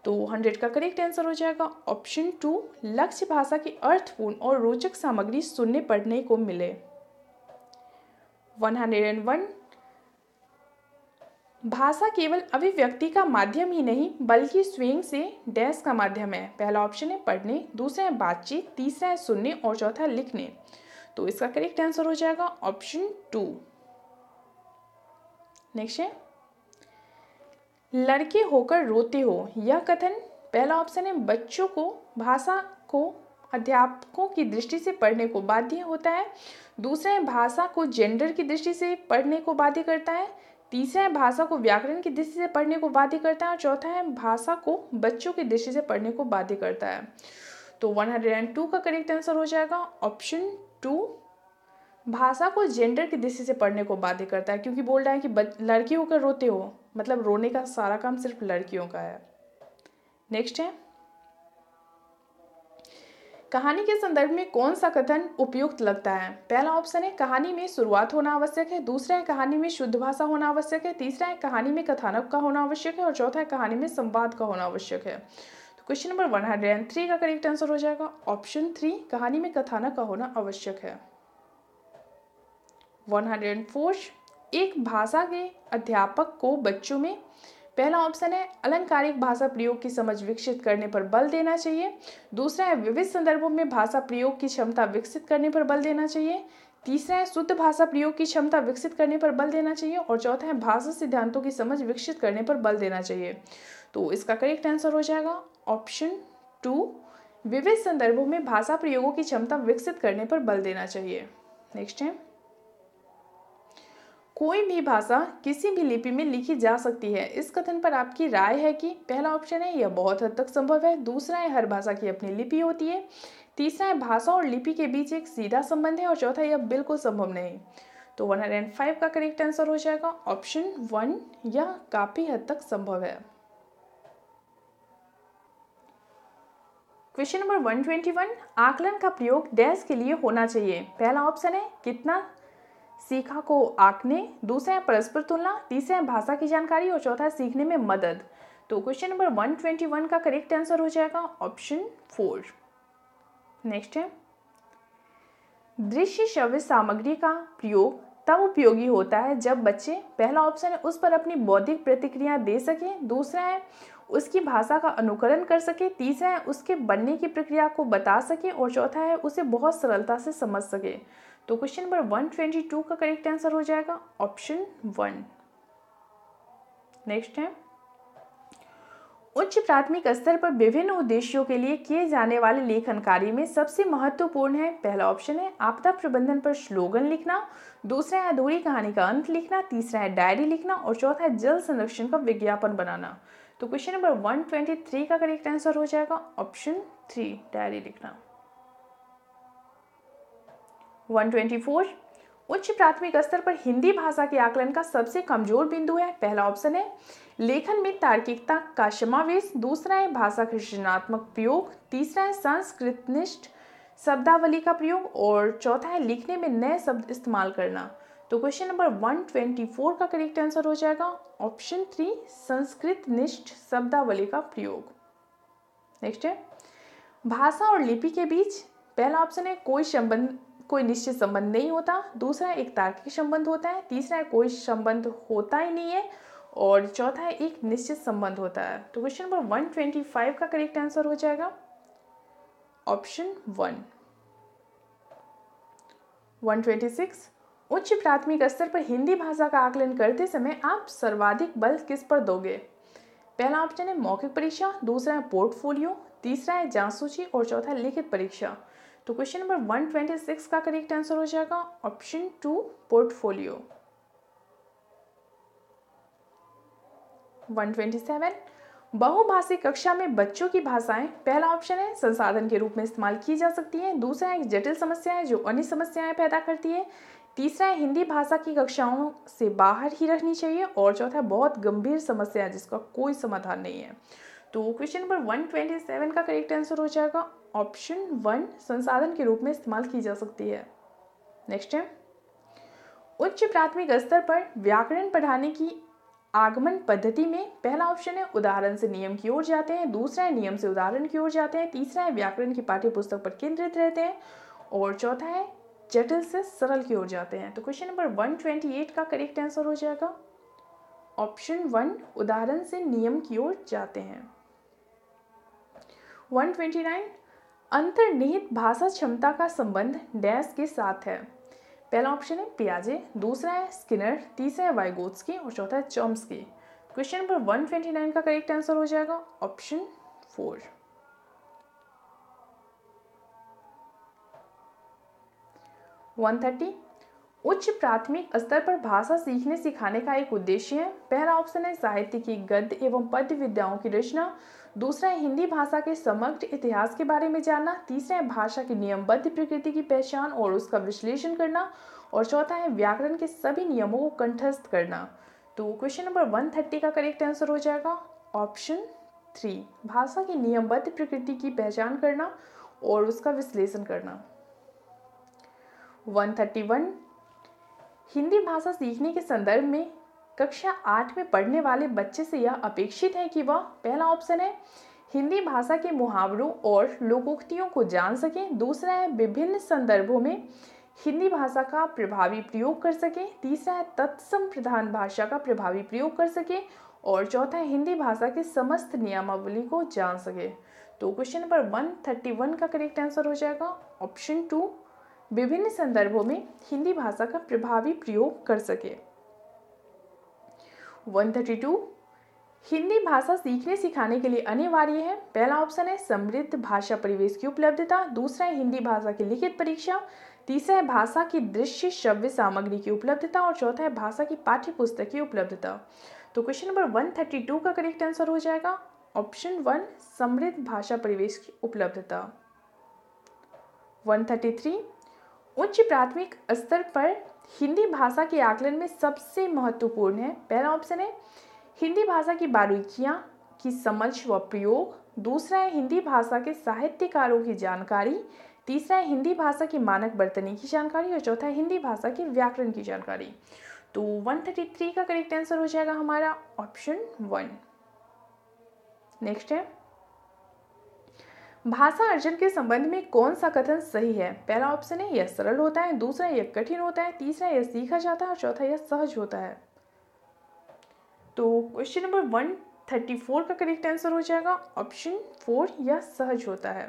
तो हंड्रेड का करेक्ट आंसर हो जाएगा ऑप्शन टू लक्ष्य भाषा की अर्थपूर्ण और रोचक सामग्री सुनने पढ़ने को मिले वन हंड्रेड एंड वन भाषा केवल अभिव्यक्ति का माध्यम ही नहीं बल्कि स्वयं से डैश का माध्यम है पहला ऑप्शन है पढ़ने दूसरा है बातचीत तीसरा है सुनने और चौथा लिखने तो इसका करेक्ट आंसर हो जाएगा ऑप्शन टू नेक्स्ट है लड़के होकर रोते हो यह कथन पहला ऑप्शन है बच्चों को भाषा को अध्यापकों की दृष्टि से पढ़ने को बाध्य होता है दूसरा है भाषा को जेंडर की दृष्टि से पढ़ने को बाध्य करता है तीसरा है भाषा को व्याकरण की दृष्टि से पढ़ने को बाध्य करता है और चौथा है भाषा को बच्चों की दृष्टि से पढ़ने को बाध्य करता है तो टू का करेक्ट आंसर हो जाएगा ऑप्शन टू भाषा को जेंडर की दृष्टि से पढ़ने को बाध्य करता है क्योंकि बोल रहा है कि लड़की होकर रोते हो मतलब रोने का सारा काम सिर्फ लड़कियों का है नेक्स्ट है कहानी के संदर्भ में कौन सा कथन उपयुक्त लगता है पहला ऑप्शन है कहानी में शुरुआत होना आवश्यक है दूसरा है कहानी में शुद्ध भाषा होना आवश्यक है तीसरा है कहानी में कथानक का होना आवश्यक है और चौथा है कहानी में संवाद का होना आवश्यक है question number one hundred and three का करेक्ट आंसर हो जाएगा ऑप्शन थ्री कहानी में कथानक का होना आवश्यक है वन हंड्रेड एंड फोर एक भाषा के अध्यापक को बच्चों में पहला ऑप्शन है अलंकारिक भाषा प्रयोग की समझ विकसित करने पर बल देना चाहिए दूसरा है विविध संदर्भों में भाषा प्रयोग की क्षमता विकसित करने पर बल देना चाहिए तीसरा है शुद्ध भाषा प्रयोग की क्षमता विकसित करने पर बल देना चाहिए और चौथा है भाषा सिद्धांतों की समझ विकसित करने पर बल देना चाहिए तो इसका करेक्ट आंसर हो जाएगा ऑप्शन टू विविध संदर्भों में भाषा प्रयोगों की क्षमता विकसित करने पर बल देना चाहिए नेक्स्ट है कोई भी भाषा किसी भी लिपि में लिखी जा सकती है इस कथन पर आपकी राय है कि पहला ऑप्शन है यह बहुत हद तक संभव है दूसरा है हर भाषा की अपनी लिपि होती है तीसरा है भाषा और लिपि के बीच एक सीधा संबंध है और चौथा यह बिल्कुल संभव नहीं तो वन हंड्रेड एंड फाइव का करेक्ट आंसर हो जाएगा ऑप्शन वन यह काफ़ी हद तक संभव है क्वेश्चन नंबर 121 आकलन का प्रयोग डैश के लिए होना चाहिए पहला ऑप्शन है कितना सीखा को आंकने दूसरा है परस्पर तुलना तीसरा है भाषा की जानकारी और चौथा है सीखने में मदद तो क्वेश्चन नंबर 121 का करेक्ट आंसर हो जाएगा ऑप्शन फोर नेक्स्ट है दृश्य शव्य सामग्री का प्रयोग तब उपयोगी होता है जब बच्चे पहला ऑप्शन है उस पर अपनी बौद्धिक प्रतिक्रिया दे सकें दूसरा है उसकी भाषा का अनुकरण कर सके तीसरा है उसके बनने की प्रक्रिया को बता सके और चौथा है उसे बहुत सरलता से समझ सके तो question number one twenty two का करेक्ट आंसर हो जाएगा ऑप्शन वन नेक्स्ट है उच्च प्राथमिक स्तर पर विभिन्न उद्देश्यों के लिए किए जाने वाले लेखन कार्य में सबसे महत्वपूर्ण है पहला ऑप्शन है आपदा प्रबंधन पर स्लोगन लिखना दूसरा है अधूरी कहानी का अंत लिखना तीसरा है डायरी लिखना और चौथा है जल संरक्षण का विज्ञापन बनाना तो क्वेश्चन नंबर 123 का करेक्ट आंसर हो जाएगा ऑप्शन थ्री डायरी लिखना 124 उच्च प्राथमिक स्तर पर हिंदी भाषा के आकलन का सबसे कमजोर बिंदु है पहला ऑप्शन है लेखन में तार्किकता का समावेश दूसरा है भाषा का सृजनात्मक प्रयोग तीसरा है संस्कृत निष्ठ शब्दावली का प्रयोग और चौथा है लिखने में नए शब्द इस्तेमाल करना तो क्वेश्चन नंबर 124 का करेक्ट आंसर हो जाएगा ऑप्शन थ्री संस्कृत निष्ठ शब्दावली का प्रयोग नेक्स्ट है भाषा और लिपि के बीच पहला ऑप्शन है कोई संबंध कोई निश्चित संबंध नहीं होता दूसरा एक तार्किक संबंध होता है तीसरा है कोई संबंध होता ही नहीं है और चौथा है एक निश्चित संबंध होता है तो question number one twenty five का करेक्ट आंसर हो जाएगा option one one twenty six उच्च प्राथमिक स्तर पर हिंदी भाषा का आकलन करते समय आप सर्वाधिक बल किस पर दोगे पहला ऑप्शन है मौखिक परीक्षा दूसरा है पोर्टफोलियो तीसरा है जांच सूची और चौथा लिखित परीक्षा तो क्वेश्चन नंबर 126 का करेक्ट आंसर हो जाएगा ऑप्शन टू पोर्टफोलियो 127 बहुभाषी कक्षा में बच्चों की भाषाएं पहला ऑप्शन है संसाधन के रूप में इस्तेमाल की जा सकती है दूसरा एक जटिल समस्या है जो अन्य समस्याएं पैदा करती है तीसरा है हिंदी भाषा की कक्षाओं से बाहर ही रखनी चाहिए और चौथा बहुत गंभीर समस्या है जिसका कोई समाधान नहीं है तो question number one twenty seven का करेक्ट आंसर हो जाएगा ऑप्शन वन संसाधन के रूप में इस्तेमाल की जा सकती है नेक्स्ट है उच्च प्राथमिक स्तर पर व्याकरण पढ़ाने की आगमन पद्धति में पहला ऑप्शन है उदाहरण से नियम की ओर जाते हैं दूसरा है नियम से उदाहरण की ओर जाते हैं तीसरा है व्याकरण की पाठ्य पुस्तक पर केंद्रित रहते हैं और चौथा है जटिल से सरल की ओर जाते हैं तो क्वेश्चन नंबर 128 का करेक्ट आंसर हो जाएगा ऑप्शन वन उदाहरण से नियम की ओर जाते हैं 129 अंतर्निहित भाषा क्षमता का संबंध डैश के साथ है पहला ऑप्शन है पियाजे दूसरा है स्किनर तीसरा है वाइगोट्स की और चौथा है की क्वेश्चन नंबर 129 का करेक्ट आंसर हो जाएगा ऑप्शन फोर वन थर्टी उच्च प्राथमिक स्तर पर भाषा सीखने सिखाने का एक उद्देश्य है पहला ऑप्शन है साहित्य की गद्य एवं पद्य विद्याओं की रचना दूसरा है हिंदी भाषा के समग्र इतिहास के बारे में जानना तीसरा है भाषा की नियमबद्ध प्रकृति की पहचान और उसका विश्लेषण करना और चौथा है व्याकरण के सभी नियमों को कंठस्थ करना तो क्वेश्चन नंबर वन थर्टी का करेक्ट आंसर हो जाएगा ऑप्शन थ्री भाषा की नियमबद्ध प्रकृति की पहचान करना और उसका विश्लेषण करना 131 हिंदी भाषा सीखने के संदर्भ में कक्षा आठ में पढ़ने वाले बच्चे से यह अपेक्षित है कि वह पहला ऑप्शन है हिंदी भाषा के मुहावरों और लोकोक्तियों को जान सकें दूसरा है विभिन्न संदर्भों में हिंदी भाषा का प्रभावी प्रयोग कर सकें तीसरा है तत्सम प्रधान भाषा का प्रभावी प्रयोग कर सकें और चौथा है हिंदी भाषा के समस्त नियमावली को जान सकें तो क्वेश्चन नंबर 131 का करेक्ट आंसर हो जाएगा ऑप्शन टू विभिन्न संदर्भों में हिंदी भाषा का प्रभावी प्रयोग कर सके 132 हिंदी भाषा सीखने सिखाने के लिए अनिवार्य है पहला ऑप्शन है समृद्ध भाषा परिवेश की उपलब्धता दूसरा है हिंदी भाषा की लिखित परीक्षा तीसरा है भाषा की दृश्य श्रव्य सामग्री की उपलब्धता और चौथा है भाषा की पाठ्य पुस्तक की उपलब्धता तो क्वेश्चन नंबर 132 का करेक्ट आंसर हो जाएगा ऑप्शन वन समृद्ध भाषा परिवेश की उपलब्धता 133 उच्च प्राथमिक स्तर पर हिंदी भाषा के आकलन में सबसे महत्वपूर्ण है पहला ऑप्शन है हिंदी भाषा की बारीकियाँ की समझ व प्रयोग दूसरा है हिंदी भाषा के साहित्यकारों की जानकारी तीसरा है हिंदी भाषा की मानक बर्तनी की जानकारी और चौथा है हिंदी भाषा की व्याकरण की जानकारी तो 133 का करेक्ट आंसर हो जाएगा हमारा ऑप्शन वन नेक्स्ट है भाषा अर्जन के संबंध में कौन सा कथन सही है पहला ऑप्शन है यह सरल होता है दूसरा यह कठिन होता है तीसरा यह सीखा जाता है और चौथा यह सहज होता है तो question number one thirty four का करेक्ट आंसर हो जाएगा ऑप्शन फोर यह सहज होता है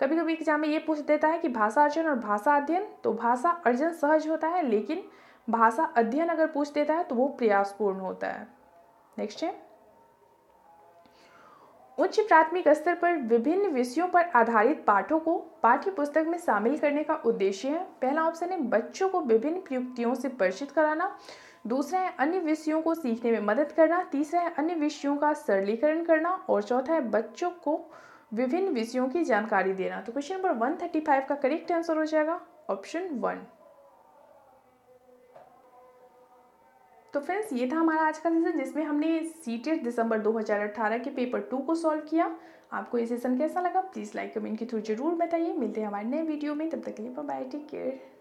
कभी कभी एग्जाम में ये पूछ देता है कि भाषा अर्जन और भाषा अध्ययन तो भाषा अर्जन सहज होता है लेकिन भाषा अध्ययन अगर पूछ देता है तो वो प्रयासपूर्ण होता है नेक्स्ट है उच्च प्राथमिक स्तर पर विभिन्न विषयों पर आधारित पाठों को पाठ्य पुस्तक में शामिल करने का उद्देश्य है पहला ऑप्शन है बच्चों को विभिन्न प्रयुक्तियों से परिचित कराना दूसरा है अन्य विषयों को सीखने में मदद करना तीसरा है अन्य विषयों का सरलीकरण करना और चौथा है बच्चों को विभिन्न विषयों की जानकारी देना तो question number one thirty five का करेक्ट आंसर हो जाएगा ऑप्शन वन तो फ्रेंड्स ये था हमारा आज का सेशन जिसमें हमने सी दिसंबर 2018 के पेपर टू को सॉल्व किया आपको ये सेशन कैसा लगा प्लीज़ लाइक कमेंट के थ्रू जरूर बताइए मिलते हैं हमारे नए वीडियो में तब तक के लिए बाय टेक केयर